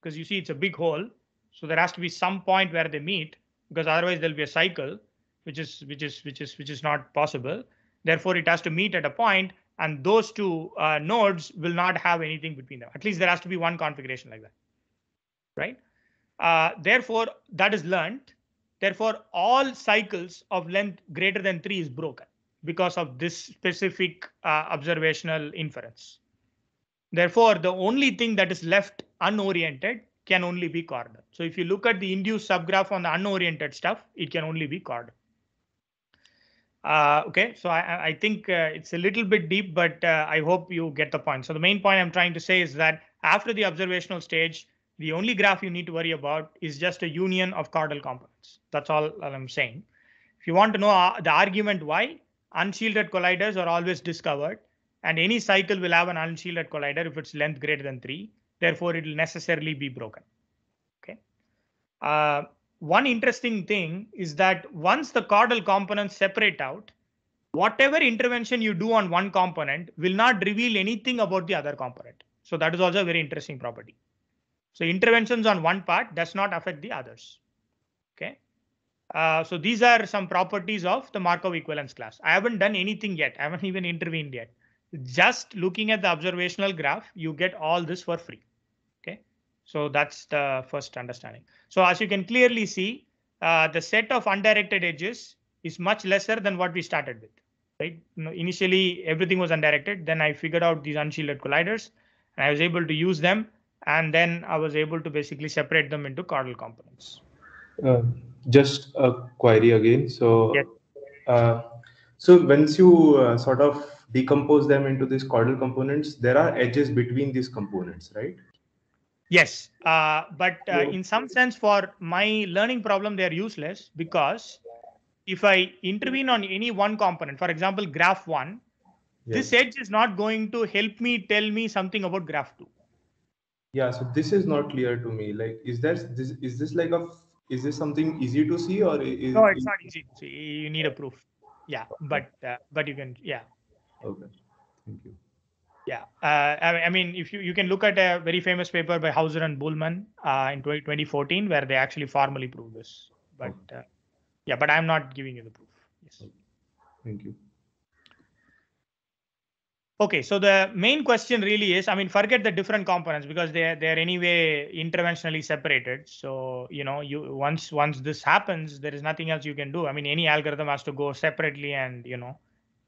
because you see it's a big hole. So there has to be some point where they meet because otherwise there'll be a cycle, which is which is which is which is not possible. Therefore, it has to meet at a point, and those two uh, nodes will not have anything between them. At least there has to be one configuration like that, right? Uh, therefore, that is learned. Therefore, all cycles of length greater than three is broken because of this specific uh, observational inference. Therefore, the only thing that is left unoriented can only be chord. So if you look at the induced subgraph on the unoriented stuff, it can only be chord. Uh, okay, so I, I think uh, it's a little bit deep, but uh, I hope you get the point. So the main point I'm trying to say is that after the observational stage, the only graph you need to worry about is just a union of chordal components. That's all I'm saying. If you want to know uh, the argument why, unshielded colliders are always discovered and any cycle will have an unshielded collider if its length greater than 3. Therefore, it will necessarily be broken. Okay. Uh, one interesting thing is that once the caudal components separate out, whatever intervention you do on one component will not reveal anything about the other component. So that is also a very interesting property. So interventions on one part does not affect the others. Okay. Uh, so these are some properties of the Markov equivalence class. I haven't done anything yet. I haven't even intervened yet. Just looking at the observational graph, you get all this for free. Okay, so that's the first understanding. So as you can clearly see, uh, the set of undirected edges is much lesser than what we started with. Right? You know, initially, everything was undirected. Then I figured out these unshielded colliders, and I was able to use them. And then I was able to basically separate them into caudal components. Um, just a query again. So, yes. uh, so once you uh, sort of decompose them into these caudal components, there are edges between these components, right? Yes, uh, but uh, in some sense, for my learning problem, they are useless because if I intervene on any one component, for example, graph one, yes. this edge is not going to help me tell me something about graph two. Yeah, so this is not clear to me. Like, is there this is this like a is this something easy to see or is, no it's not easy to see you need a proof yeah but uh, but you can yeah okay thank you yeah uh, I, mean if you you can look at a very famous paper by hauser and bullman uh, in 2014 where they actually formally prove this but okay. Uh, yeah but i'm not giving you the proof yes okay. thank you Okay, so the main question really is, I mean, forget the different components because they're they're anyway interventionally separated. So you know, you once once this happens, there is nothing else you can do. I mean, any algorithm has to go separately and you know,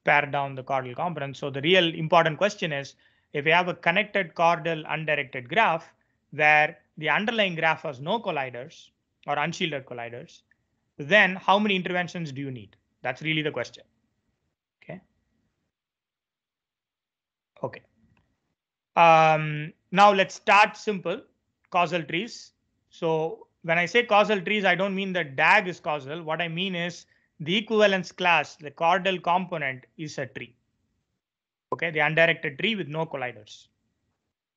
pare down the caudal components. So the real important question is, if you have a connected caudal undirected graph where the underlying graph has no colliders or unshielded colliders, then how many interventions do you need? That's really the question. Okay. Um, now let's start simple causal trees. So when I say causal trees, I don't mean that DAG is causal. What I mean is the equivalence class, the caudal component is a tree. Okay, the undirected tree with no colliders.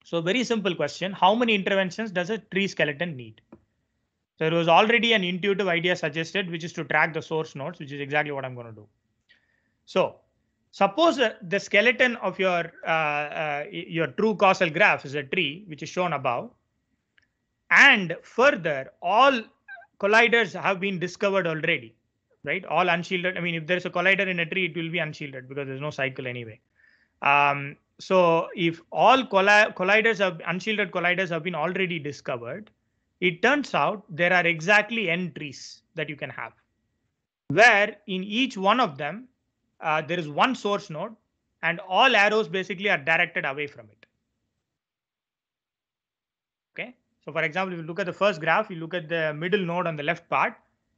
So very simple question. How many interventions does a tree skeleton need? So there was already an intuitive idea suggested, which is to track the source nodes, which is exactly what I'm going to do. So Suppose the skeleton of your, uh, uh, your true causal graph is a tree, which is shown above. And further, all colliders have been discovered already, right? All unshielded. I mean, if there's a collider in a tree, it will be unshielded because there's no cycle anyway. Um, so if all colli colliders have unshielded colliders have been already discovered, it turns out there are exactly n trees that you can have, where in each one of them uh, there is one source node and all arrows basically are directed away from it. Okay, so for example, if you look at the first graph, you look at the middle node on the left part,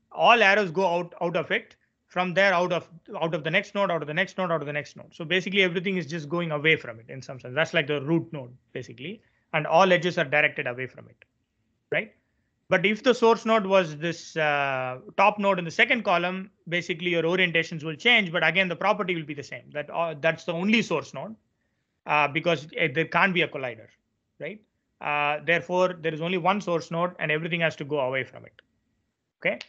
all arrows go out, out of it from there out of out of the next node, out of the next node, out of the next node. So basically everything is just going away from it in some sense. That's like the root node basically, and all edges are directed away from it, right? But if the source node was this uh, top node in the second column, basically your orientations will change. But again, the property will be the same. That uh, that's the only source node uh, because it, eh, there can't be a collider, right? Uh, therefore, there is only one source node, and everything has to go away from it. Okay.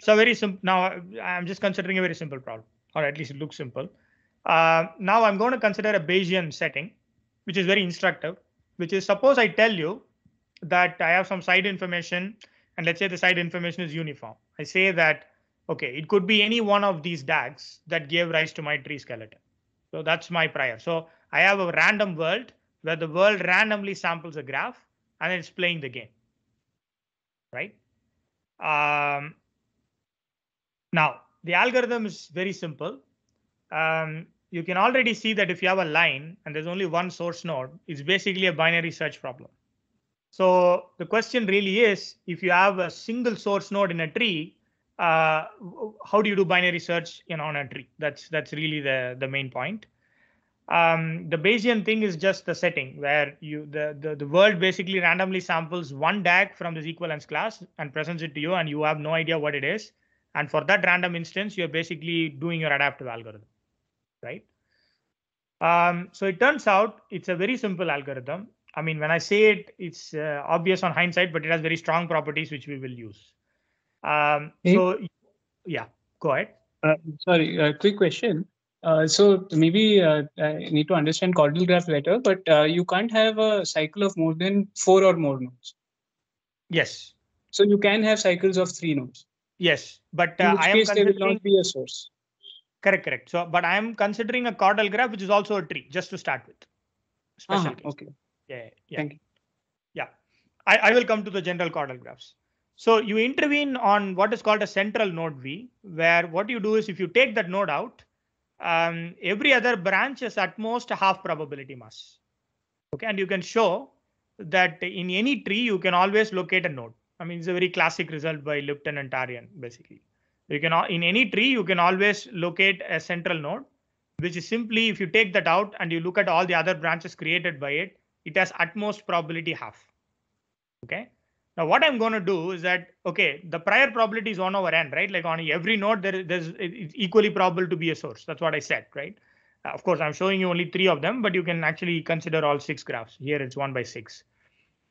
So very simple. Now uh, I'm just considering a very simple problem, or at least it looks simple. Uh, now I'm going to consider a Bayesian setting, which is very instructive. Which is suppose I tell you that I have some side information, and let's say the side information is uniform. I say that, okay, it could be any one of these DAGs that gave rise to my tree skeleton. So that's my prior. So I have a random world where the world randomly samples a graph and it's playing the game, right? Um, now, the algorithm is very simple. Um, you can already see that if you have a line and there's only one source node, it's basically a binary search problem. So the question really is, if you have a single source node in a tree, uh, how do you do binary search in on a tree? That's that's really the the main point. Um, the Bayesian thing is just the setting where you the, the the world basically randomly samples one DAG from this equivalence class and presents it to you, and you have no idea what it is. And for that random instance, you're basically doing your adaptive algorithm, right? Um, so it turns out it's a very simple algorithm. I mean, when I say it, it's uh, obvious on hindsight, but it has very strong properties which we will use. Um, so, yeah, go ahead. Uh, sorry, uh, quick question. Uh, so maybe uh, I need to understand caudal graph better, but uh, you can't have a cycle of more than four or more nodes. Yes. So you can have cycles of three nodes. Yes, but I am considering... will not be a source. Correct, correct. So, but I am considering a caudal graph, which is also a tree, just to start with. Uh-huh, Special uh-huh, Okay. Yeah. yeah. Thank you. Yeah. I, I will come to the general caudal graphs. So you intervene on what is called a central node V, where what you do is if you take that node out, um, every other branch is at most a half probability mass. Okay, and you can show that in any tree, you can always locate a node. I mean, it's a very classic result by Lipton and Tarian, basically. You can in any tree, you can always locate a central node, which is simply if you take that out and you look at all the other branches created by it, it has at most probability half. Okay. Now what I'm going to do is that, okay, the prior probability is 1 over n, right? Like on every node, there is there's, it's equally probable to be a source. That's what I said, right? Uh, of course, I'm showing you only three of them, but you can actually consider all six graphs. Here it's 1 by 6.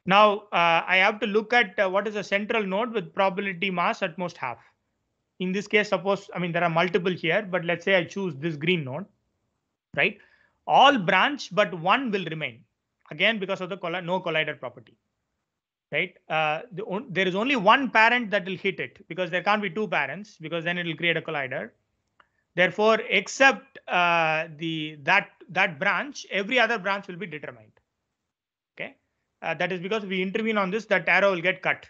Now uh, I have to look at uh, what is a central node with probability mass at most half. In this case, suppose, I mean, there are multiple here, but let's say I choose this green node, right? All branch, but one will remain again because of the colli no collider property right uh, the there is only one parent that will hit it because there can't be two parents because then it will create a collider therefore except uh, the that that branch every other branch will be determined okay uh, that is because we intervene on this that arrow will get cut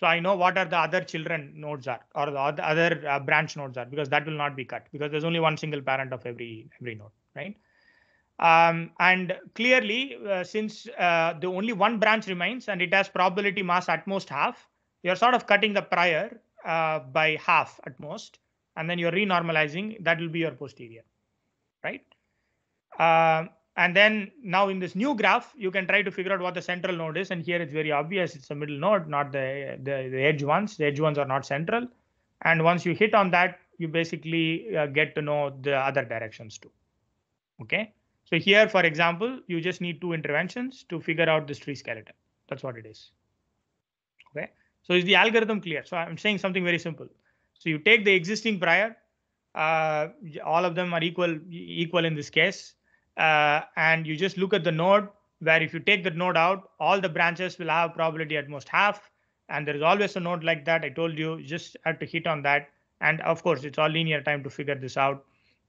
so i know what are the other children nodes are or the other uh, branch nodes are because that will not be cut because there's only one single parent of every every node right um, and clearly, uh, since uh, the only one branch remains and it has probability mass at most half, you're sort of cutting the prior uh, by half at most, and then you're renormalizing. That will be your posterior, right? Um, and then now in this new graph, you can try to figure out what the central node is. And here it's very obvious. It's a middle node, not the, the, the edge ones. The edge ones are not central. And once you hit on that, you basically uh, get to know the other directions too. Okay. So here, for example, you just need two interventions to figure out this tree skeleton. That's what it is. Okay. So is the algorithm clear? So I'm saying something very simple. So you take the existing prior, uh, all of them are equal equal in this case, uh, and you just look at the node where if you take the node out, all the branches will have probability at most half, and there is always a node like that. I told you, you just have to hit on that, and of course it's all linear time to figure this out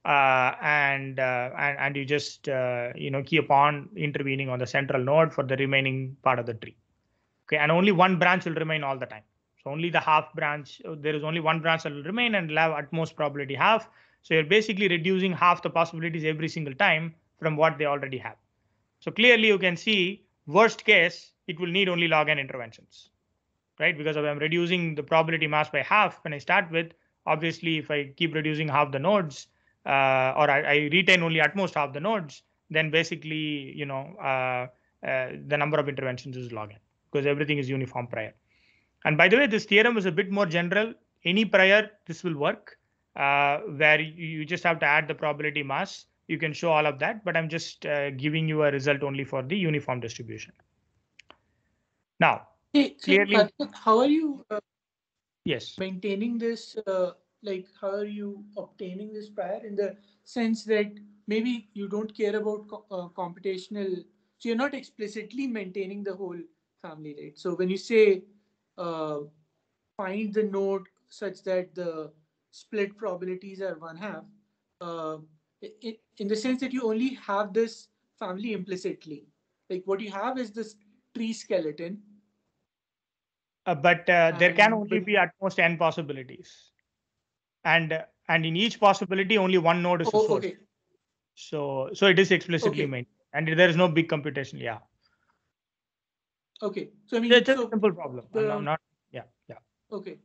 uh, and, uh, and and you just uh, you know keep on intervening on the central node for the remaining part of the tree okay and only one branch will remain all the time so only the half branch there is only one branch that will remain and will have at most probability half so you're basically reducing half the possibilities every single time from what they already have so clearly you can see worst case it will need only log n interventions right because i'm reducing the probability mass by half when i start with obviously if i keep reducing half the nodes uh, or I, I, retain only at most half the nodes, then basically, you know, uh, uh, the number of interventions is log n because everything is uniform prior. And by the way, this theorem is a bit more general. Any prior, this will work, uh, where you just have to add the probability mass. You can show all of that, but I'm just uh, giving you a result only for the uniform distribution. Now, hey, so clearly, how are you uh, yes maintaining this like how are you obtaining this prior in the sense that maybe you don't care about co- uh, computational so you're not explicitly maintaining the whole family right so when you say uh, find the node such that the split probabilities are one half uh, it, in the sense that you only have this family implicitly like what you have is this tree skeleton uh, but uh, there can only be at most n possibilities and and in each possibility only one node is oh, okay. So so it is explicitly okay. maintained and there is no big computation. Yeah. Okay. So I mean, it's so a simple problem. The, I'm not. Yeah. Yeah. Okay.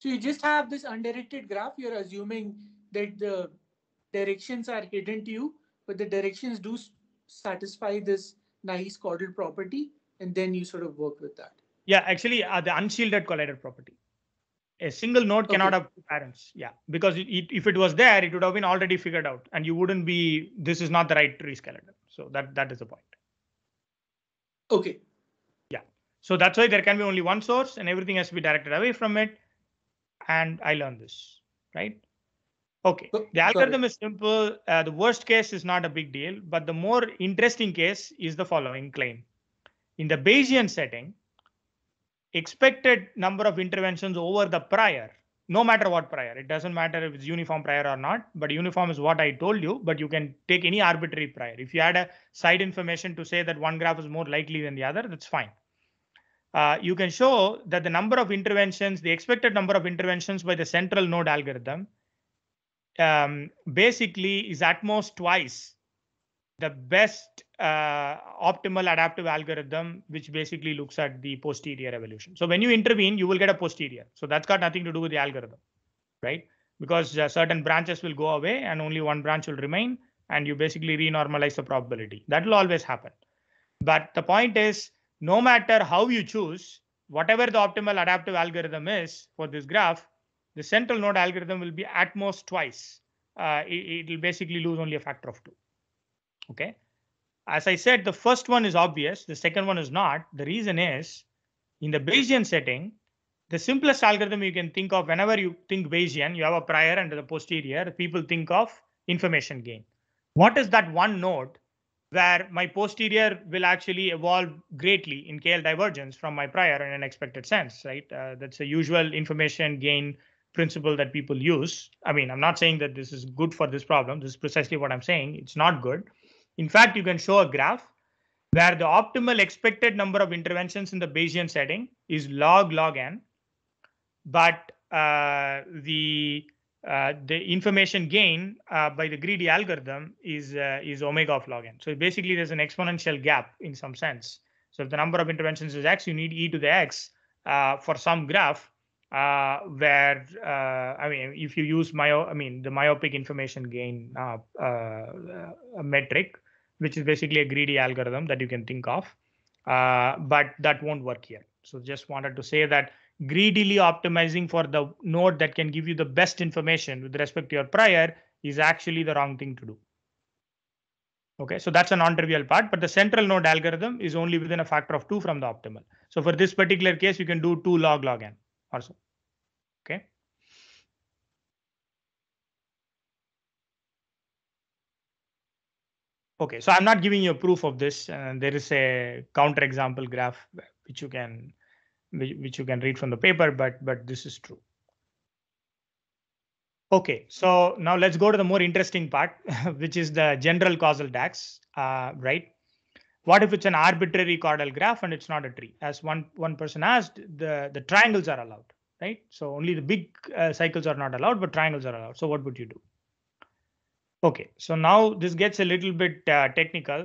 So you just have this undirected graph. You're assuming that the directions are hidden to you, but the directions do satisfy this nice caudal property, and then you sort of work with that. Yeah, actually, uh, the unshielded collider property a single node cannot have two parents yeah because it, if it was there it would have been already figured out and you wouldn't be this is not the right tree skeleton so that that is the point okay yeah so that's why there can be only one source and everything has to be directed away from it and i learned this right okay oh, the Sorry. algorithm is simple uh, the worst case is not a big deal but the more interesting case is the following claim in the bayesian setting expected number of interventions over the prior, no matter what prior. It doesn't matter if it's uniform prior or not, but uniform is what I told you, but you can take any arbitrary prior. If you had a side information to say that one graph is more likely than the other, that's fine. Uh, you can show that the number of interventions, the expected number of interventions by the central node algorithm um, basically is at most twice the best uh, optimal adaptive algorithm, which basically looks at the posterior evolution. So when you intervene, you will get a posterior. So that's got nothing to do with the algorithm, right? Because uh, certain branches will go away and only one branch will remain, and you basically renormalize the probability. That will always happen. But the point is, no matter how you choose, whatever the optimal adaptive algorithm is for this graph, the central node algorithm will be at most twice. Uh, it will basically lose only a factor of two. Okay. As I said, the first one is obvious. The second one is not. The reason is in the Bayesian setting, the simplest algorithm you can think of whenever you think Bayesian, you have a prior and the posterior. People think of information gain. What is that one node where my posterior will actually evolve greatly in KL divergence from my prior in an expected sense, right? Uh, that's a usual information gain principle that people use. I mean, I'm not saying that this is good for this problem. This is precisely what I'm saying. It's not good. In fact, you can show a graph where the optimal expected number of interventions in the Bayesian setting is log log n, but uh, the uh, the information gain uh, by the greedy algorithm is uh, is omega of log n. So basically, there's an exponential gap in some sense. So if the number of interventions is x, you need e to the x uh, for some graph uh, where I mean, if you use myo, I mean the myopic information gain metric, which is basically a greedy algorithm that you can think of. Uh, but that won't work here. So just wanted to say that greedily optimizing for the node that can give you the best information with respect to your prior is actually the wrong thing to do. Okay, so that's a non-trivial part, but the central node algorithm is only within a factor of two from the optimal. So for this particular case, you can do two log log n or so. Okay, so I'm not giving you a proof of this. Uh, there is a counterexample graph which you can which you can read from the paper, but but this is true. Okay, so now let's go to the more interesting part, which is the general causal DAX, uh, right? What if it's an arbitrary caudal graph and it's not a tree? As one one person asked, the the triangles are allowed, right? So only the big uh, cycles are not allowed, but triangles are allowed. So what would you do? Okay, so now this gets a little bit uh, technical.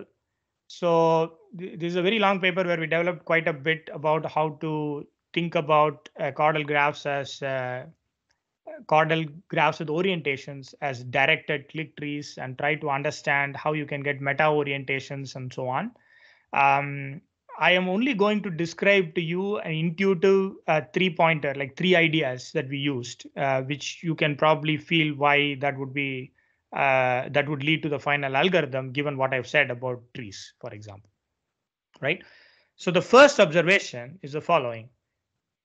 So th this is a very long paper where we developed quite a bit about how to think about uh, caudal graphs as uh, caudal graphs with orientations as directed click trees and try to understand how you can get meta orientations and so on. Um, I am only going to describe to you an intuitive uh, three pointer, like three ideas that we used, uh, which you can probably feel why that would be uh, that would lead to the final algorithm given what I've said about trees, for example, right? So the first observation is the following.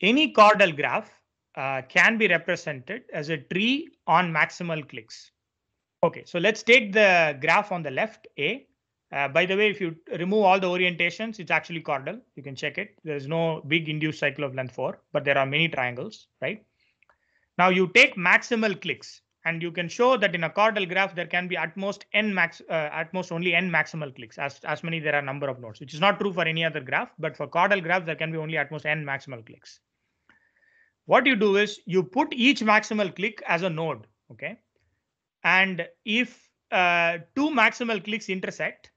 Any caudal graph uh, can be represented as a tree on maximal clicks. Okay, so let's take the graph on the left, A. Uh, by the way, if you remove all the orientations, it's actually caudal. You can check it. There is no big induced cycle of length 4, but there are many triangles, right? Now you take maximal clicks and you can show that in a chordal graph there can be at most n max uh, at most only n maximal clicks as as many there are number of nodes which is not true for any other graph but for chordal graph there can be only at most n maximal clicks what you do is you put each maximal click as a node okay and if uh, two maximal clicks intersect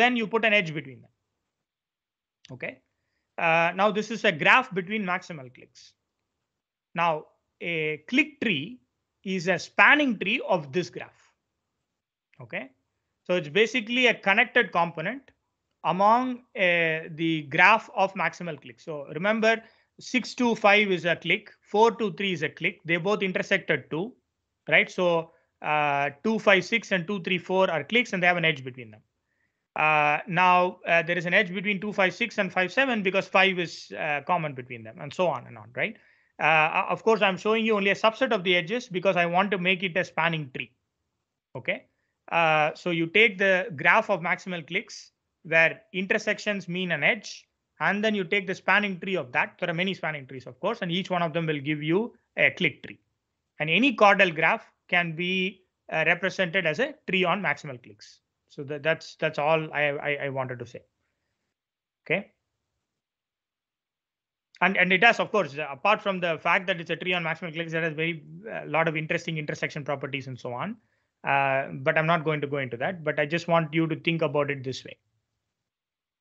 then you put an edge between them okay uh, now this is a graph between maximal clicks now a click tree is a spanning tree of this graph. Okay. So it's basically a connected component among uh, the graph of maximal click. So remember 6 to 5 is a click, 4 to 3 is a click. They both intersect at 2, right? So uh, 2, 5, 6 and 2, 3, 4 are clicks and they have an edge between them. Uh, now uh, there is an edge between 2, 5, 6 and 5, 7 because 5 is uh, common between them and so on and on, right? Uh, uh, of course, I'm showing you only a subset of the edges because I want to make it a spanning tree. OK, uh, so you take the graph of maximal clicks where intersections mean an edge, and then you take the spanning tree of that. There are many spanning trees, of course, and each one of them will give you a click tree. And any caudal graph can be uh, represented as a tree on maximal clicks. So that's that's all I, I, I wanted to say. Okay and and it has of course apart from the fact that it's a tree on maximum clicks, it has very a lot of interesting intersection properties and so on uh, but i'm not going to go into that but i just want you to think about it this way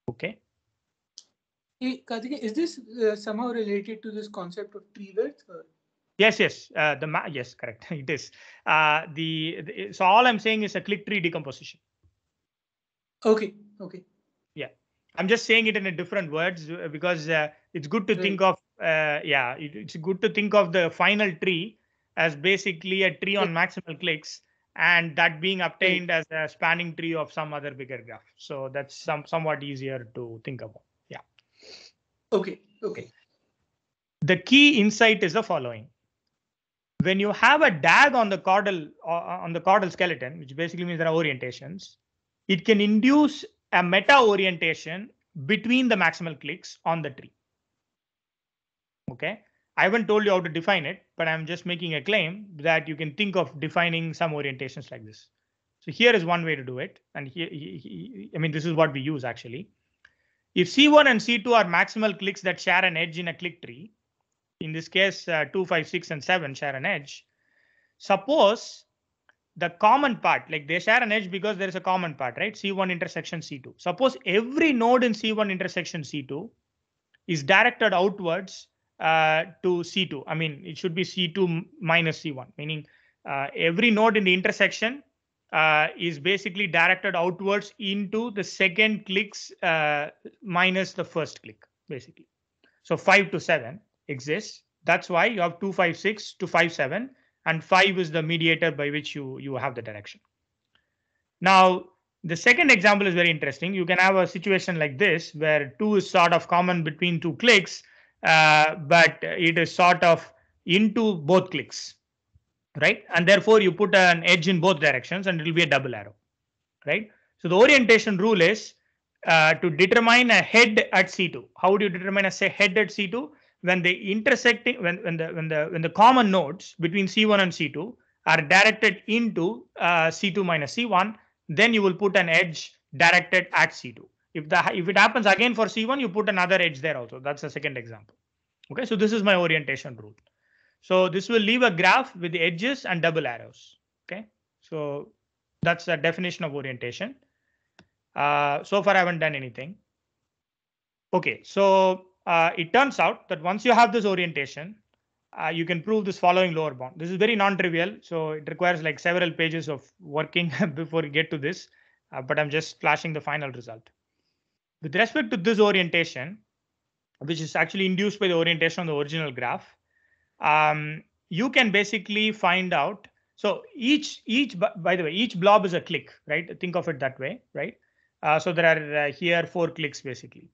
okay is this uh, somehow related to this concept of tree width yes yes uh, the ma yes correct it is uh, the, the so all i'm saying is a click tree decomposition okay okay yeah i'm just saying it in a different words uh, because uh, it's good to right. Hmm. think of uh, yeah it, it's good to think of the final tree as basically a tree on hmm. maximal clicks and that being hmm. obtained right. as a spanning tree of some other bigger graph so that's some somewhat easier to think about yeah okay okay the key insight is the following when you have a dag on the caudal uh, uh on the caudal skeleton which basically means there are orientations it can induce a meta orientation between the maximal clicks on the tree Okay. I haven't told you how to define it, but I'm just making a claim that you can think of defining some orientations like this. So here is one way to do it. And here, I mean, this is what we use actually. If C1 and C2 are maximal clicks that share an edge in a click tree, in this case, uh, 2, 5, 6, and 7 share an edge. Suppose the common part, like they share an edge because there is a common part, right? C1 intersection C2. Suppose every node in C1 intersection C2 is directed outwards uh, to C2. I mean, it should be C2 minus C1, meaning uh, every node in the intersection uh, is basically directed outwards into the second clicks uh, minus the first click, basically. So 5 to 7 exists. That's why you have 2, 5, 6 to 5, 7, and 5 is the mediator by which you, you have the direction. Now, the second example is very interesting. You can have a situation like this where 2 is sort of common between two clicks, uh, but it is sort of into both clicks, right? And therefore you put an edge in both directions and it will be a double arrow, right? So the orientation rule is uh, to determine a head at C2. How do you determine a say head at C2? When the intersecting, when, when the when the when the common nodes between C1 and C2 are directed into uh, C2 minus C1, then you will put an edge directed at C2. If the if it happens again for C1, you put another edge there also. That's the second example. Okay, so this is my orientation rule. So this will leave a graph with the edges and double arrows. Okay, so that's the definition of orientation. Uh, so far, I haven't done anything. Okay, so uh, it turns out that once you have this orientation, uh, you can prove this following lower bound. This is very non-trivial, so it requires like several pages of working before you get to this, uh, but I'm just flashing the final result. With respect to this orientation, which is actually induced by the orientation on the original graph, um, you can basically find out. So each each by the way, each blob is a click, right? Think of it that way, right? Uh, so there are uh, here four clicks basically.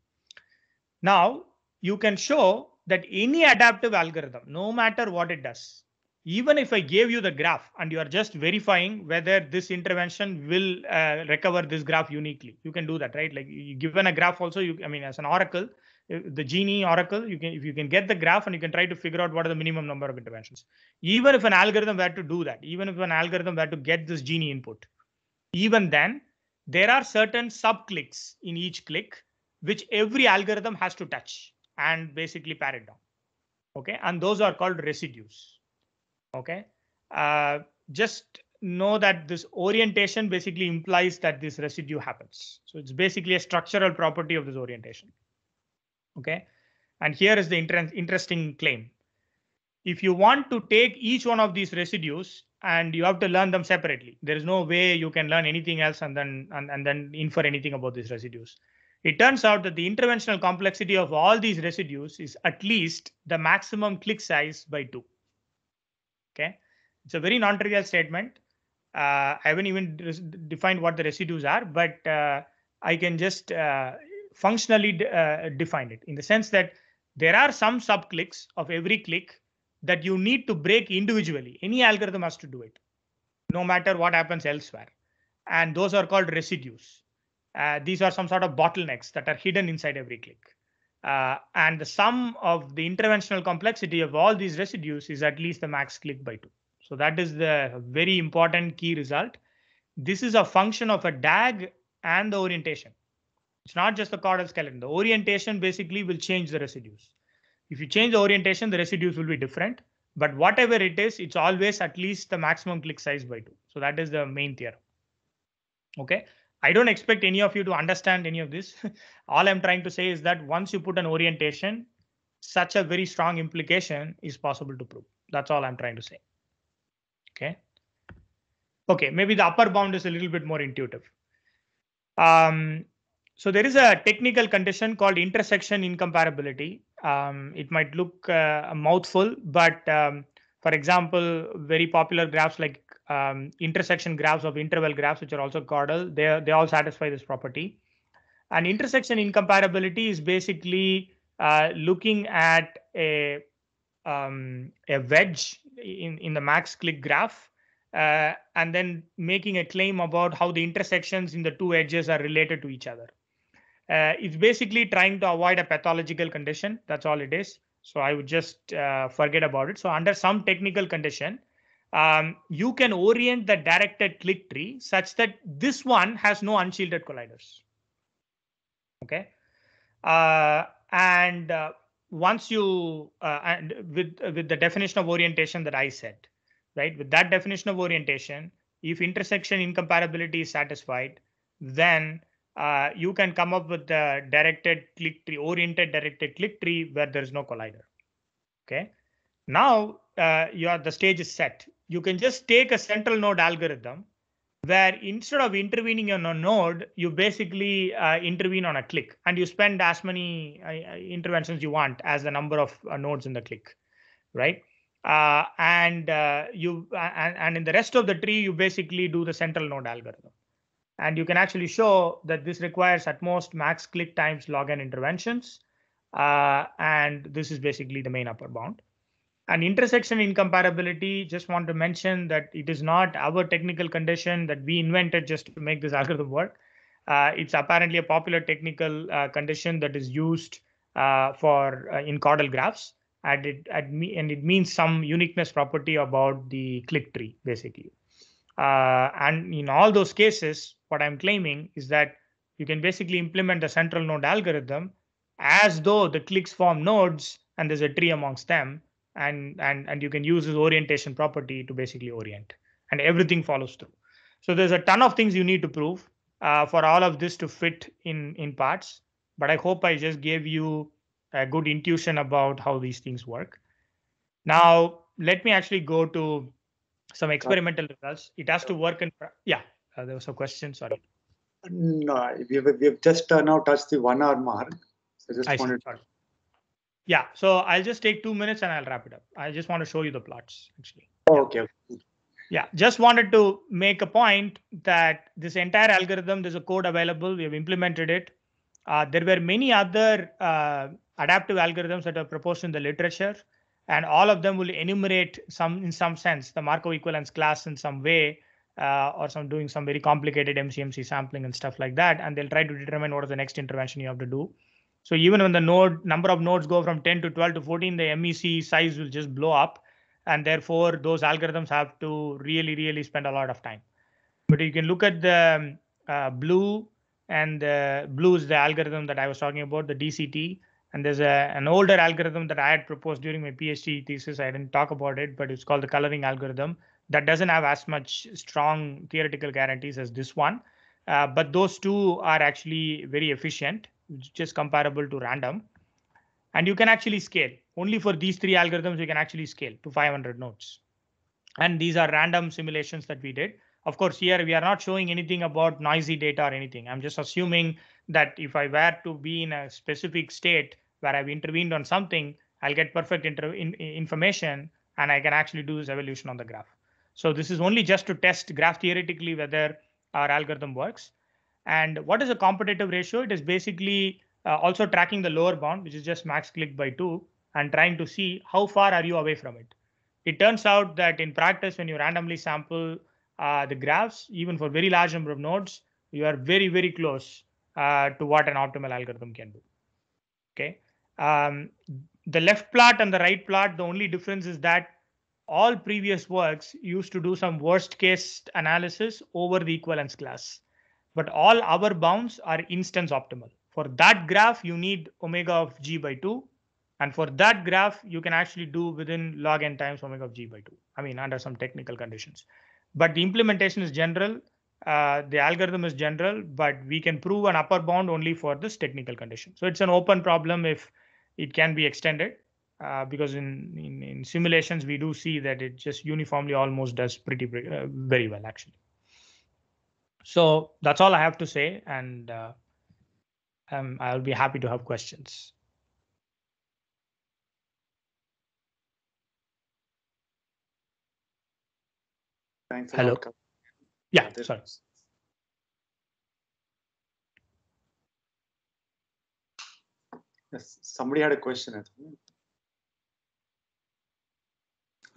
Now you can show that any adaptive algorithm, no matter what it does, even if I gave you the graph and you are just verifying whether this intervention will uh, recover this graph uniquely, you can do that, right? Like you given a graph also, you, I mean, as an oracle, the genie oracle, you can if you can get the graph and you can try to figure out what are the minimum number of interventions. Even if an algorithm were to do that, even if an algorithm were to get this genie input, even then there are certain sub clicks in each click, which every algorithm has to touch and basically pare it down. Okay, and those are called residues Okay. Uh, just know that this orientation basically implies that this residue happens. So it's basically a structural property of this orientation. Okay. And here is the inter interesting claim. If you want to take each one of these residues and you have to learn them separately, there is no way you can learn anything else and then and, and then infer anything about these residues. It turns out that the interventional complexity of all these residues is at least the maximum click size by two. Okay, it's a very non-trivial statement. Uh, I haven't even defined what the residues are, but uh, I can just uh, functionally uh, define it in the sense that there are some subclicks of every click that you need to break individually. Any algorithm has to do it, no matter what happens elsewhere. And those are called residues. Uh, these are some sort of bottlenecks that are hidden inside every click. Uh, and the sum of the interventional complexity of all these residues is at least the max click by 2. So that is the very important key result. This is a function of a DAG and the orientation. It's not just the caudal skeleton. The orientation basically will change the residues. If you change the orientation, the residues will be different. But whatever it is, it's always at least the maximum click size by 2. So that is the main theorem. Okay. I don't expect any of you to understand any of this. All I'm trying to say is that once you put an orientation, such a very strong implication is possible to prove. That's all I'm trying to say. Okay. Okay, maybe the upper bound is a little bit more intuitive. Um, so there is a technical condition called intersection incomparability. Um, it might look uh, a mouthful, but um, for example, very popular graphs like um, intersection graphs of interval graphs, which are also caudal. They, they all satisfy this property. And intersection incomparability is basically uh, looking at a, um, a wedge in, in the max click graph uh, and then making a claim about how the intersections in the two edges are related to each other. Uh, it's basically trying to avoid a pathological condition. That's all it is. So I would just uh, forget about it. So under some technical condition, um, you can orient the directed click tree such that this one has no unshielded colliders. Okay. Uh, and uh, once you uh, and with with the definition of orientation that I said, right? With that definition of orientation, if intersection incompatibility is satisfied, then uh, you can come up with the directed click tree, oriented directed click tree where there is no collider. Okay. Now uh, your the stage is set you can just take a central node algorithm where instead of intervening on a node, you basically uh, intervene on a click and you spend as many uh, uh interventions you want as the number of uh, nodes in the click, right? Uh, and uh, you and, and in the rest of the tree, you basically do the central node algorithm. And you can actually show that this requires at most max click times n interventions. and this is basically the main upper bound and intersection incomparability, just want to mention that it is not our technical condition that we invented just to make this algorithm work. Uh, it's apparently a popular technical uh, condition that is used uh, for uh, in caudal graphs, and it me, and it means some uniqueness property about the click tree basically. Uh, and in all those cases, what I'm claiming is that you can basically implement the central node algorithm as though the clicks form nodes and there's a tree amongst them and and and you can use this orientation property to basically orient and everything follows through so there's a ton of things you need to prove uh, for all of this to fit in in parts but i hope i just gave you a good intuition about how these things work now let me actually go to some experimental results it has to work in yeah uh, there was a question sorry no we've, we've just uh, now touched the one hour mark so just I wanted see, yeah, so I'll just take two minutes and I'll wrap it up. I just want to show you the plots actually. Oh, okay. Yeah, just wanted to make a point that this entire algorithm, there's a code available. We have implemented it. Uh, there were many other uh, adaptive algorithms that are proposed in the literature, and all of them will enumerate some, in some sense, the Markov equivalence class in some way, uh, or some doing some very complicated MCMC sampling and stuff like that, and they'll try to determine what is the next intervention you have to do. So even when the node number of nodes go from 10 to 12 to 14, the MEC size will just blow up. And therefore, those algorithms have to really, really spend a lot of time. But you can look at the um, uh, blue and the blue is the algorithm that I was talking about, the DCT. And there's a, an older algorithm that I had proposed during my PhD thesis. I didn't talk about it, but it's called the coloring algorithm that doesn't have as much strong theoretical guarantees as this one. Uh, but those two are actually very efficient just comparable to random. And you can actually scale. Only for these three algorithms, you can actually scale to 500 nodes. And these are random simulations that we did. Of course, here we are not showing anything about noisy data or anything. I'm just assuming that if I were to be in a specific state where I've intervened on something, I'll get perfect in information and I can actually do this evolution on the graph. So this is only just to test graph theoretically whether our algorithm works. And what is a competitive ratio? It is basically uh, also tracking the lower bound, which is just max click by two, and trying to see how far are you away from it. It turns out that in practice, when you randomly sample uh, the graphs, even for very large number of nodes, you are very, very close uh, to what an optimal algorithm can do. Okay. Um, the left plot and the right plot, the only difference is that all previous works used to do some worst case analysis over the equivalence class but all our bounds are instance optimal. For that graph, you need omega of g by 2. And for that graph, you can actually do within log n times omega of g by 2. I mean, under some technical conditions. But the implementation is general. Uh, the algorithm is general, but we can prove an upper bound only for this technical condition. So it's an open problem if it can be extended. Uh, because in, in, in simulations we do see that it just uniformly almost does pretty uh, very well actually. So that's all I have to say, and uh, um, I'll be happy to have questions. Thanks Hello. Lot. Yeah, sorry. Yes, somebody had a question.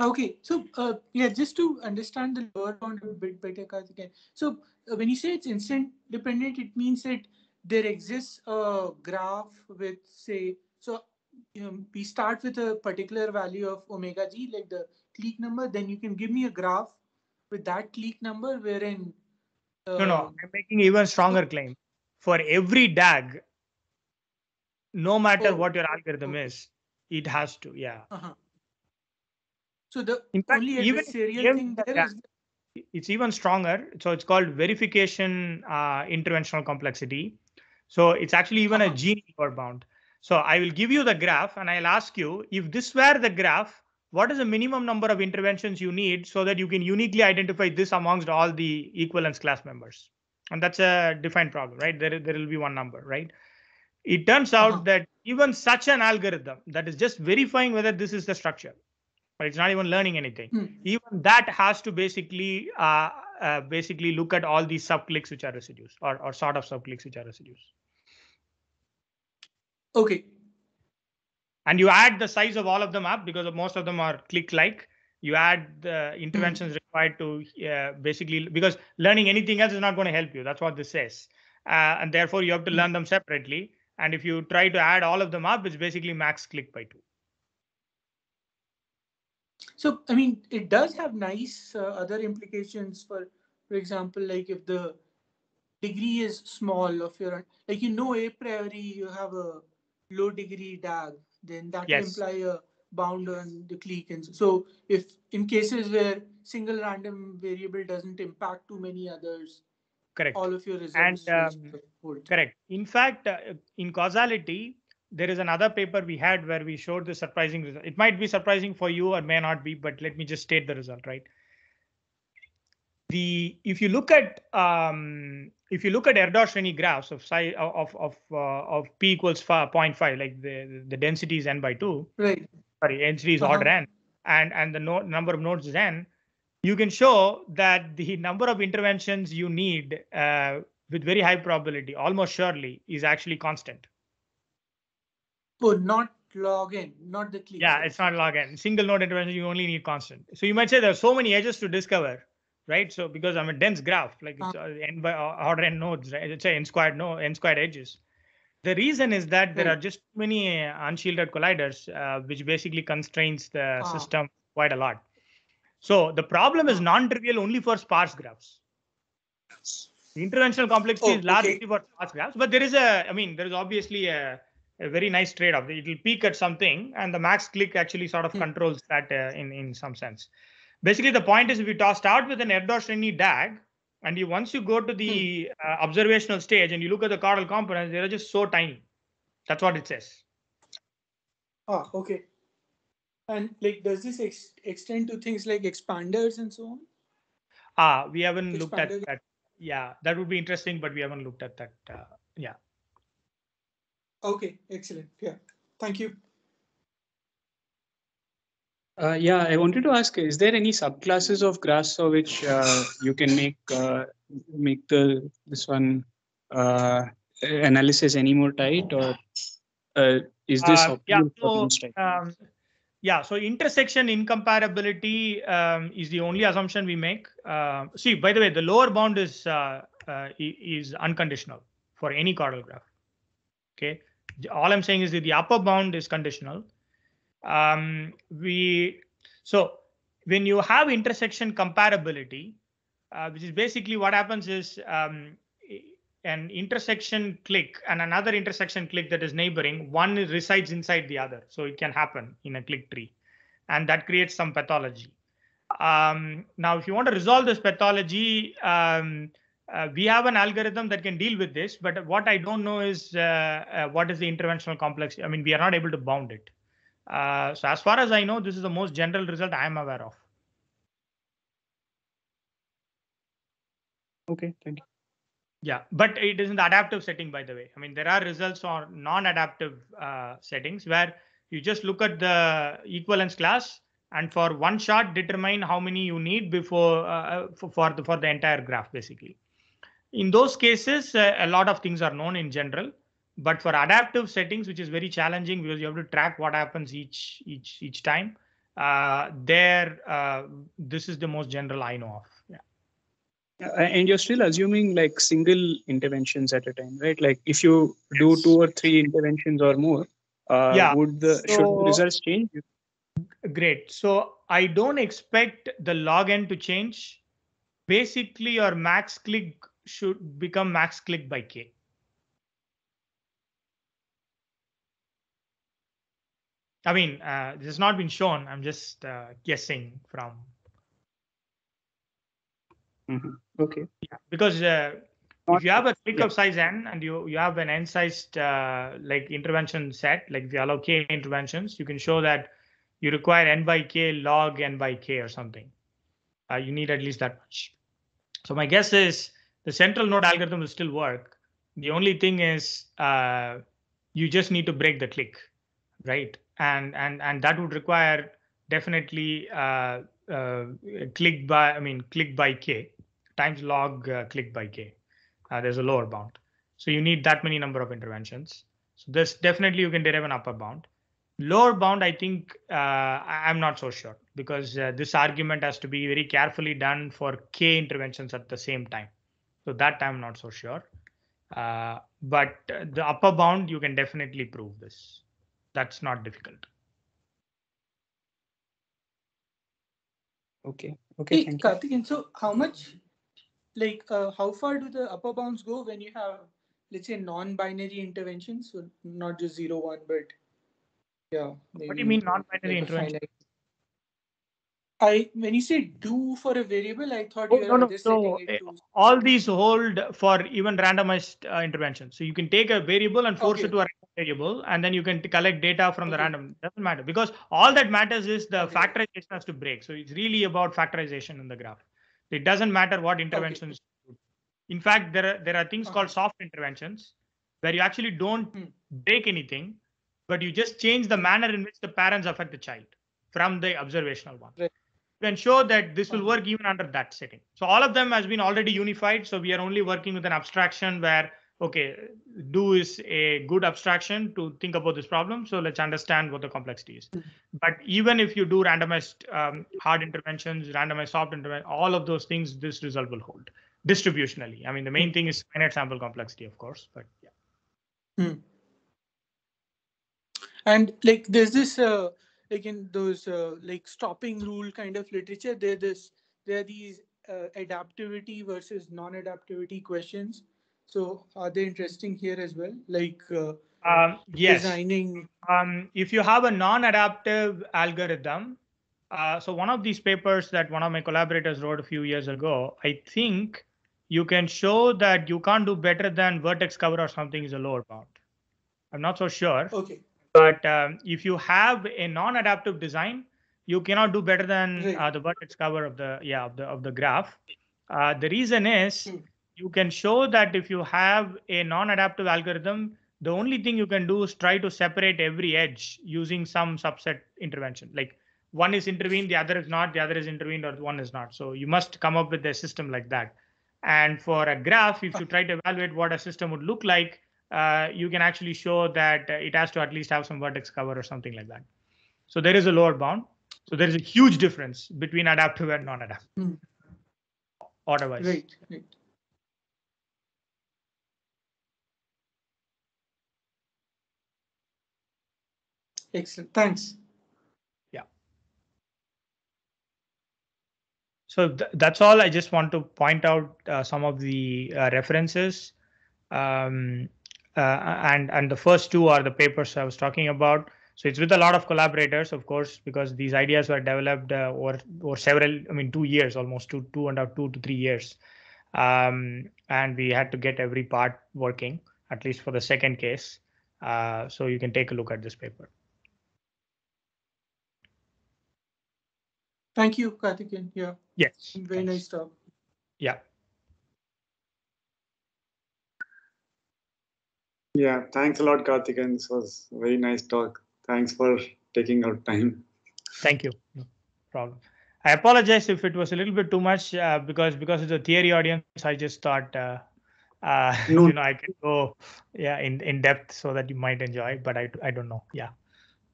Okay, so uh, yeah, just to understand the lower bound a bit better, Karthikeyan. So uh, when you say it's instant dependent, it means that there exists a graph with say, so you know, we start with a particular value of omega g, like the clique number, then you can give me a graph with that clique number wherein. Uh, no, no, uh, I'm making even stronger so, claim. For every DAG, no matter oh, what your algorithm is, it has to, yeah. Uh -huh. So the In fact, only even serial thing there is it's even stronger. So it's called verification uh, interventional complexity. So it's actually even a uh-huh. gene inward bound. So I will give you the graph and I'll ask you if this were the graph, what is the minimum number of interventions you need so that you can uniquely identify this amongst all the equivalence class members? And that's a defined problem, right? There, there will be one number, right? It turns out uh -huh. that even such an algorithm that is just verifying whether this is the structure, but it's not even learning anything. Mm. Even that has to basically uh, uh, basically look at all these subclicks which are residues or, or sort of subclicks which are residues. Okay. And you add the size of all of them up because most of them are click like. You add the hmm. interventions mm. required to uh, basically because learning anything else is not going to help you. That's what this says. Uh, and therefore, you have to hmm. learn them separately. And if you try to add all of them up, it's basically max click by two. So, I mean, it does have nice uh, other implications for, for example, like if the degree is small of your, like you know, a priori you have a low degree DAG, then that yes. will imply a bound on the clique. And so if in cases where single random variable doesn't impact too many others, correct all of your results and um, correct in fact uh, in causality there is another paper we had where we showed the surprising result. It might be surprising for you or may not be, but let me just state the result, right? The if you look at um, if you look at Erdős-Renyi graphs of size of of uh, of p equals 0.5, like the the density is n by two, right? Sorry, density is uh -huh. order n, and and the no, number of nodes is n. You can show that the number of interventions you need uh, with very high probability, almost surely, is actually constant Oh, not login, not the click. Yeah, it's not login. Single node intervention, you only need constant. So you might say there are so many edges to discover, right? So because I'm a dense graph, like it's uh-huh. uh, n by uh, order n nodes, right? It's a n squared no n squared edges. The reason is that there are hmm. just many uh, unshielded colliders, uh, which basically constrains the ah. system quite a lot. So the problem is ah. non-trivial only for sparse graphs. The interventional complexity oh, is largely okay. for sparse graphs, but there is a, I mean, there is obviously a a very nice trade-off. It'll peak at something, and the max click actually sort of mm. controls that uh, in in some sense. Basically, the point is if you toss start with an Erdős-Renyi DAG, and you once you go to the hmm. uh, observational stage and you look at the caudal components, they are just so tiny. That's what it says. Ah, okay. And like, does this ex extend to things like expanders and so on? Ah, we haven't looked at that. Yeah, that would be interesting, but we haven't looked at that. Uh, yeah. Okay, excellent. Yeah, thank you. Uh, yeah, I wanted to ask: Is there any subclasses of graphs for which uh, you can make uh, make the this one uh, analysis any more tight, or uh, is this uh, yeah? So, um, yeah, so intersection incomparability um, is the only assumption we make. see, by the way, the lower bound is is unconditional for any caudal graph. Okay, all I'm saying is that the upper bound is conditional. Um, we so when you have intersection comparability, uh, which is basically what happens is um, an intersection click and another intersection click that is neighboring, one resides inside the other. So it can happen in a click tree and that creates some pathology. Um, now, if you want to resolve this pathology, um, uh, we have an algorithm that can deal with this, but what I don't know is uh, uh what is the interventional complex. I mean, we are not able to bound it. Uh, so as far as I know, this is the most general result I am aware of. Okay, thank you. Yeah, but it is in the adaptive setting, by the way. I mean, there are results on non-adaptive uh, settings where you just look at the equivalence class and for one shot determine how many you need before uh, for, for the for the entire graph basically in those cases, uh, a lot of things are known in general. But for adaptive settings, which is very challenging because you have to track what happens each each each time, uh, there uh, this is the most general I know of. Yeah. Uh, and you're still assuming like single interventions at a time, right? Like if you do two or three interventions or more, uh, yeah. would the so, should the results change? Great. So I don't expect the log login to change. Basically, your max click should become max click by K. I mean, uh, this has not been shown. I'm just uh, guessing from. Mm -hmm. Okay. Yeah, because uh, if you have a click yeah. of size n and you you have an n sized uh, like intervention set, like the you allow k interventions, you can show that you require n by k log n by k or something. Uh, you need at least that much. So my guess is the central node algorithm will still work. The only thing is uh, you just need to break the click, right? And and and that would require definitely uh, uh, click by I mean click by k times log uh, click by k. Uh, there's a lower bound, so you need that many number of interventions. So this definitely you can derive an upper bound. Lower bound, I think uh, I'm not so sure because this argument has to be very carefully done for k interventions at the same time so that I'm not so sure. Uh, but the upper bound, you can definitely prove this. That's not difficult. Okay. Okay. Hey, you. so how much, like, uh, how far do the upper bounds go when you have, let's say, non-binary interventions, so not just zero one, but yeah. What do you mean non-binary like interventions? I when you say do for a variable, I thought oh, you no, no, no. Eh, to... all these hold for even randomized uh, interventions. So you can take a variable and force okay. it to a variable, and then you can collect data from okay. the random. Doesn't matter because all that matters is the okay. factorization has to break. So it's really about factorization in the graph. It doesn't matter what interventions. In fact, there are there are things called soft interventions where you actually don't hmm. break anything, but you just change the manner in which the parents affect the child from the observational one. Right to ensure that this will hmm. work even under that setting. So all of them has been already unified. So we are only working with an abstraction where, okay, do is a good abstraction to think about this problem. So let's understand what the complexity is. Hmm. But even if you do randomized um, hard interventions, randomized soft interventions, all of those things, this result will hold distributionally. I mean, the main hmm. thing is finite sample complexity, of course, but yeah. And like there's this uh, like in those uh, like stopping rule kind of literature there this there are these uh, adaptivity versus non-adaptivity questions so are they interesting here as well like uh, um, yes. designing um, if you have a non-adaptive algorithm uh, so one of these papers that one of my collaborators wrote a few years ago i think you can show that you can't do better than vertex cover or something is a lower bound i'm not so sure okay but um, if you have a non-adaptive design, you cannot do better than uh, the vertex cover of the yeah of the of the graph. Uh, the reason is hmm. you can show that if you have a non-adaptive algorithm, the only thing you can do is try to separate every edge using some subset intervention. Like one is intervened, the other is not, the other is intervened, or one is not. So you must come up with a system like that. And for a graph, if you ah. try to evaluate what a system would look like, uh, you can actually show that uh, it has to at least have some vertex cover or something like that. So there is a lower bound. So there is a huge difference between adaptive and non-adaptive. Mm. Otherwise. Right, right. Excellent. Thanks. Yeah. So th that's all. I just want to point out uh, some of the uh, references. Um, uh, and and the first two are the papers I was talking about. So it's with a lot of collaborators, of course, because these ideas were developed uh, over over several, I mean, two years, almost two two and a half, two to three years, um, and we had to get every part working, at least for the second case. Uh, so you can take a look at this paper. Thank you, Karthikeyan. Yeah. Yes. Very Thanks. nice talk. Yeah. Yeah, thanks a lot, Karthikeyan. This was very nice talk. Thanks for taking out time. Thank you. No problem. I apologize if it was a little bit too much uh, because because of the theory audience, I just thought uh, uh, no. you know I can go yeah in in depth so that you might enjoy. But I I don't know. Yeah.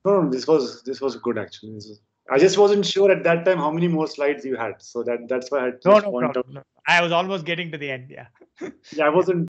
No, this was this was good actually. Was, I just wasn't sure at that time how many more slides you had, so that that's why I had no, no, problem, no. I was almost getting to the end. Yeah. yeah, I wasn't.